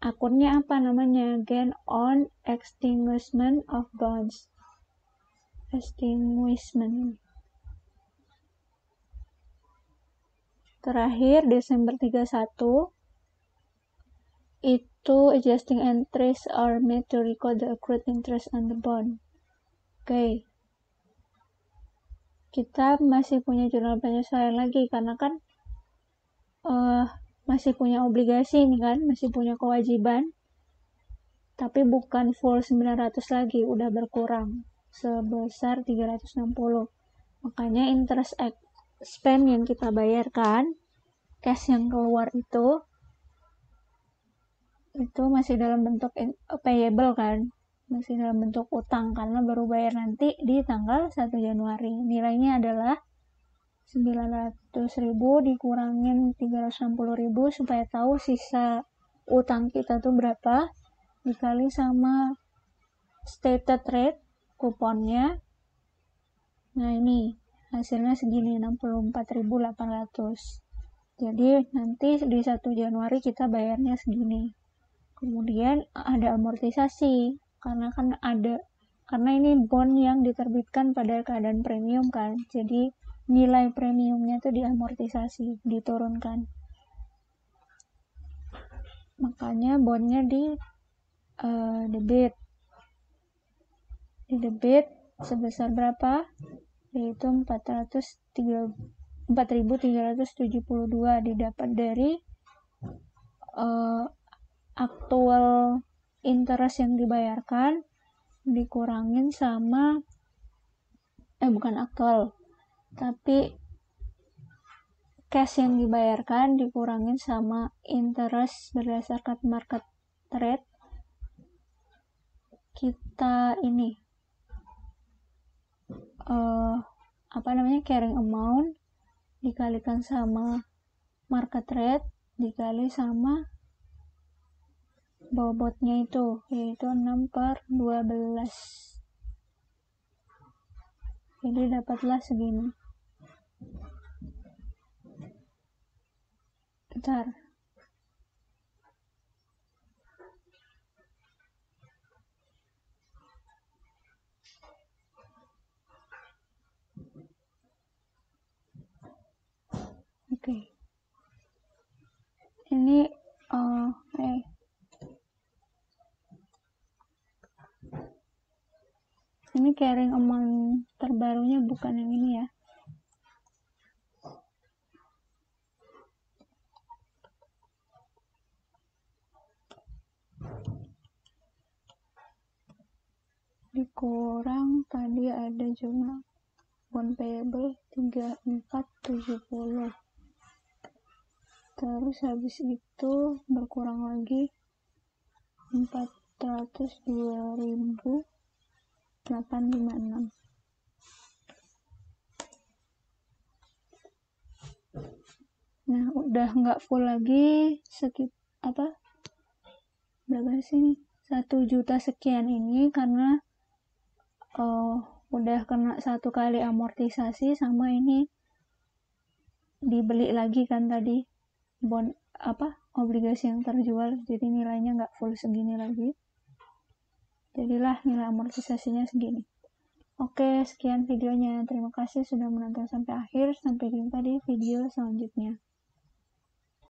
Akunnya apa namanya? Gain on extinguishment of bonds. Extinguishment. Terakhir Desember 31 itu adjusting entries are made to record the accrued interest on the bond. Oke. Okay kita masih punya jurnal penyesuaian lagi karena kan uh, masih punya obligasi nih kan masih punya kewajiban tapi bukan full 900 lagi udah berkurang sebesar 360 makanya interest expense yang kita bayarkan cash yang keluar itu itu masih dalam bentuk payable kan masih dalam bentuk utang karena baru bayar nanti di tanggal 1 Januari. Nilainya adalah 900.000 dikurangin 360.000 supaya tahu sisa utang kita tuh berapa dikali sama stated rate kuponnya. Nah, ini hasilnya segini 64.800. Jadi nanti di 1 Januari kita bayarnya segini. Kemudian ada amortisasi karena kan ada karena ini bond yang diterbitkan pada keadaan premium kan jadi nilai premiumnya itu diamortisasi diturunkan makanya bondnya di uh, debit di debit sebesar berapa yaitu 403 4372 didapat dari uh, aktual interest yang dibayarkan dikurangin sama eh bukan aktual tapi cash yang dibayarkan dikurangin sama interest berdasarkan market rate kita ini uh, apa namanya carrying amount dikalikan sama market rate dikali sama bobotnya itu yaitu 6 per 12 jadi dapatlah segini bentar oke okay. ini uh, eh ini carrying amount terbarunya bukan yang ini ya dikurang tadi ada jumlah one payable 3470 terus habis itu berkurang lagi 402.000 856 nah udah nggak full lagi sekit apa berapa sih ini satu juta sekian ini karena oh udah kena satu kali amortisasi sama ini dibeli lagi kan tadi bon apa obligasi yang terjual jadi nilainya nggak full segini lagi jadilah nilai amortisasinya segini Oke, sekian videonya. Terima kasih sudah menonton sampai akhir. Sampai jumpa di video selanjutnya.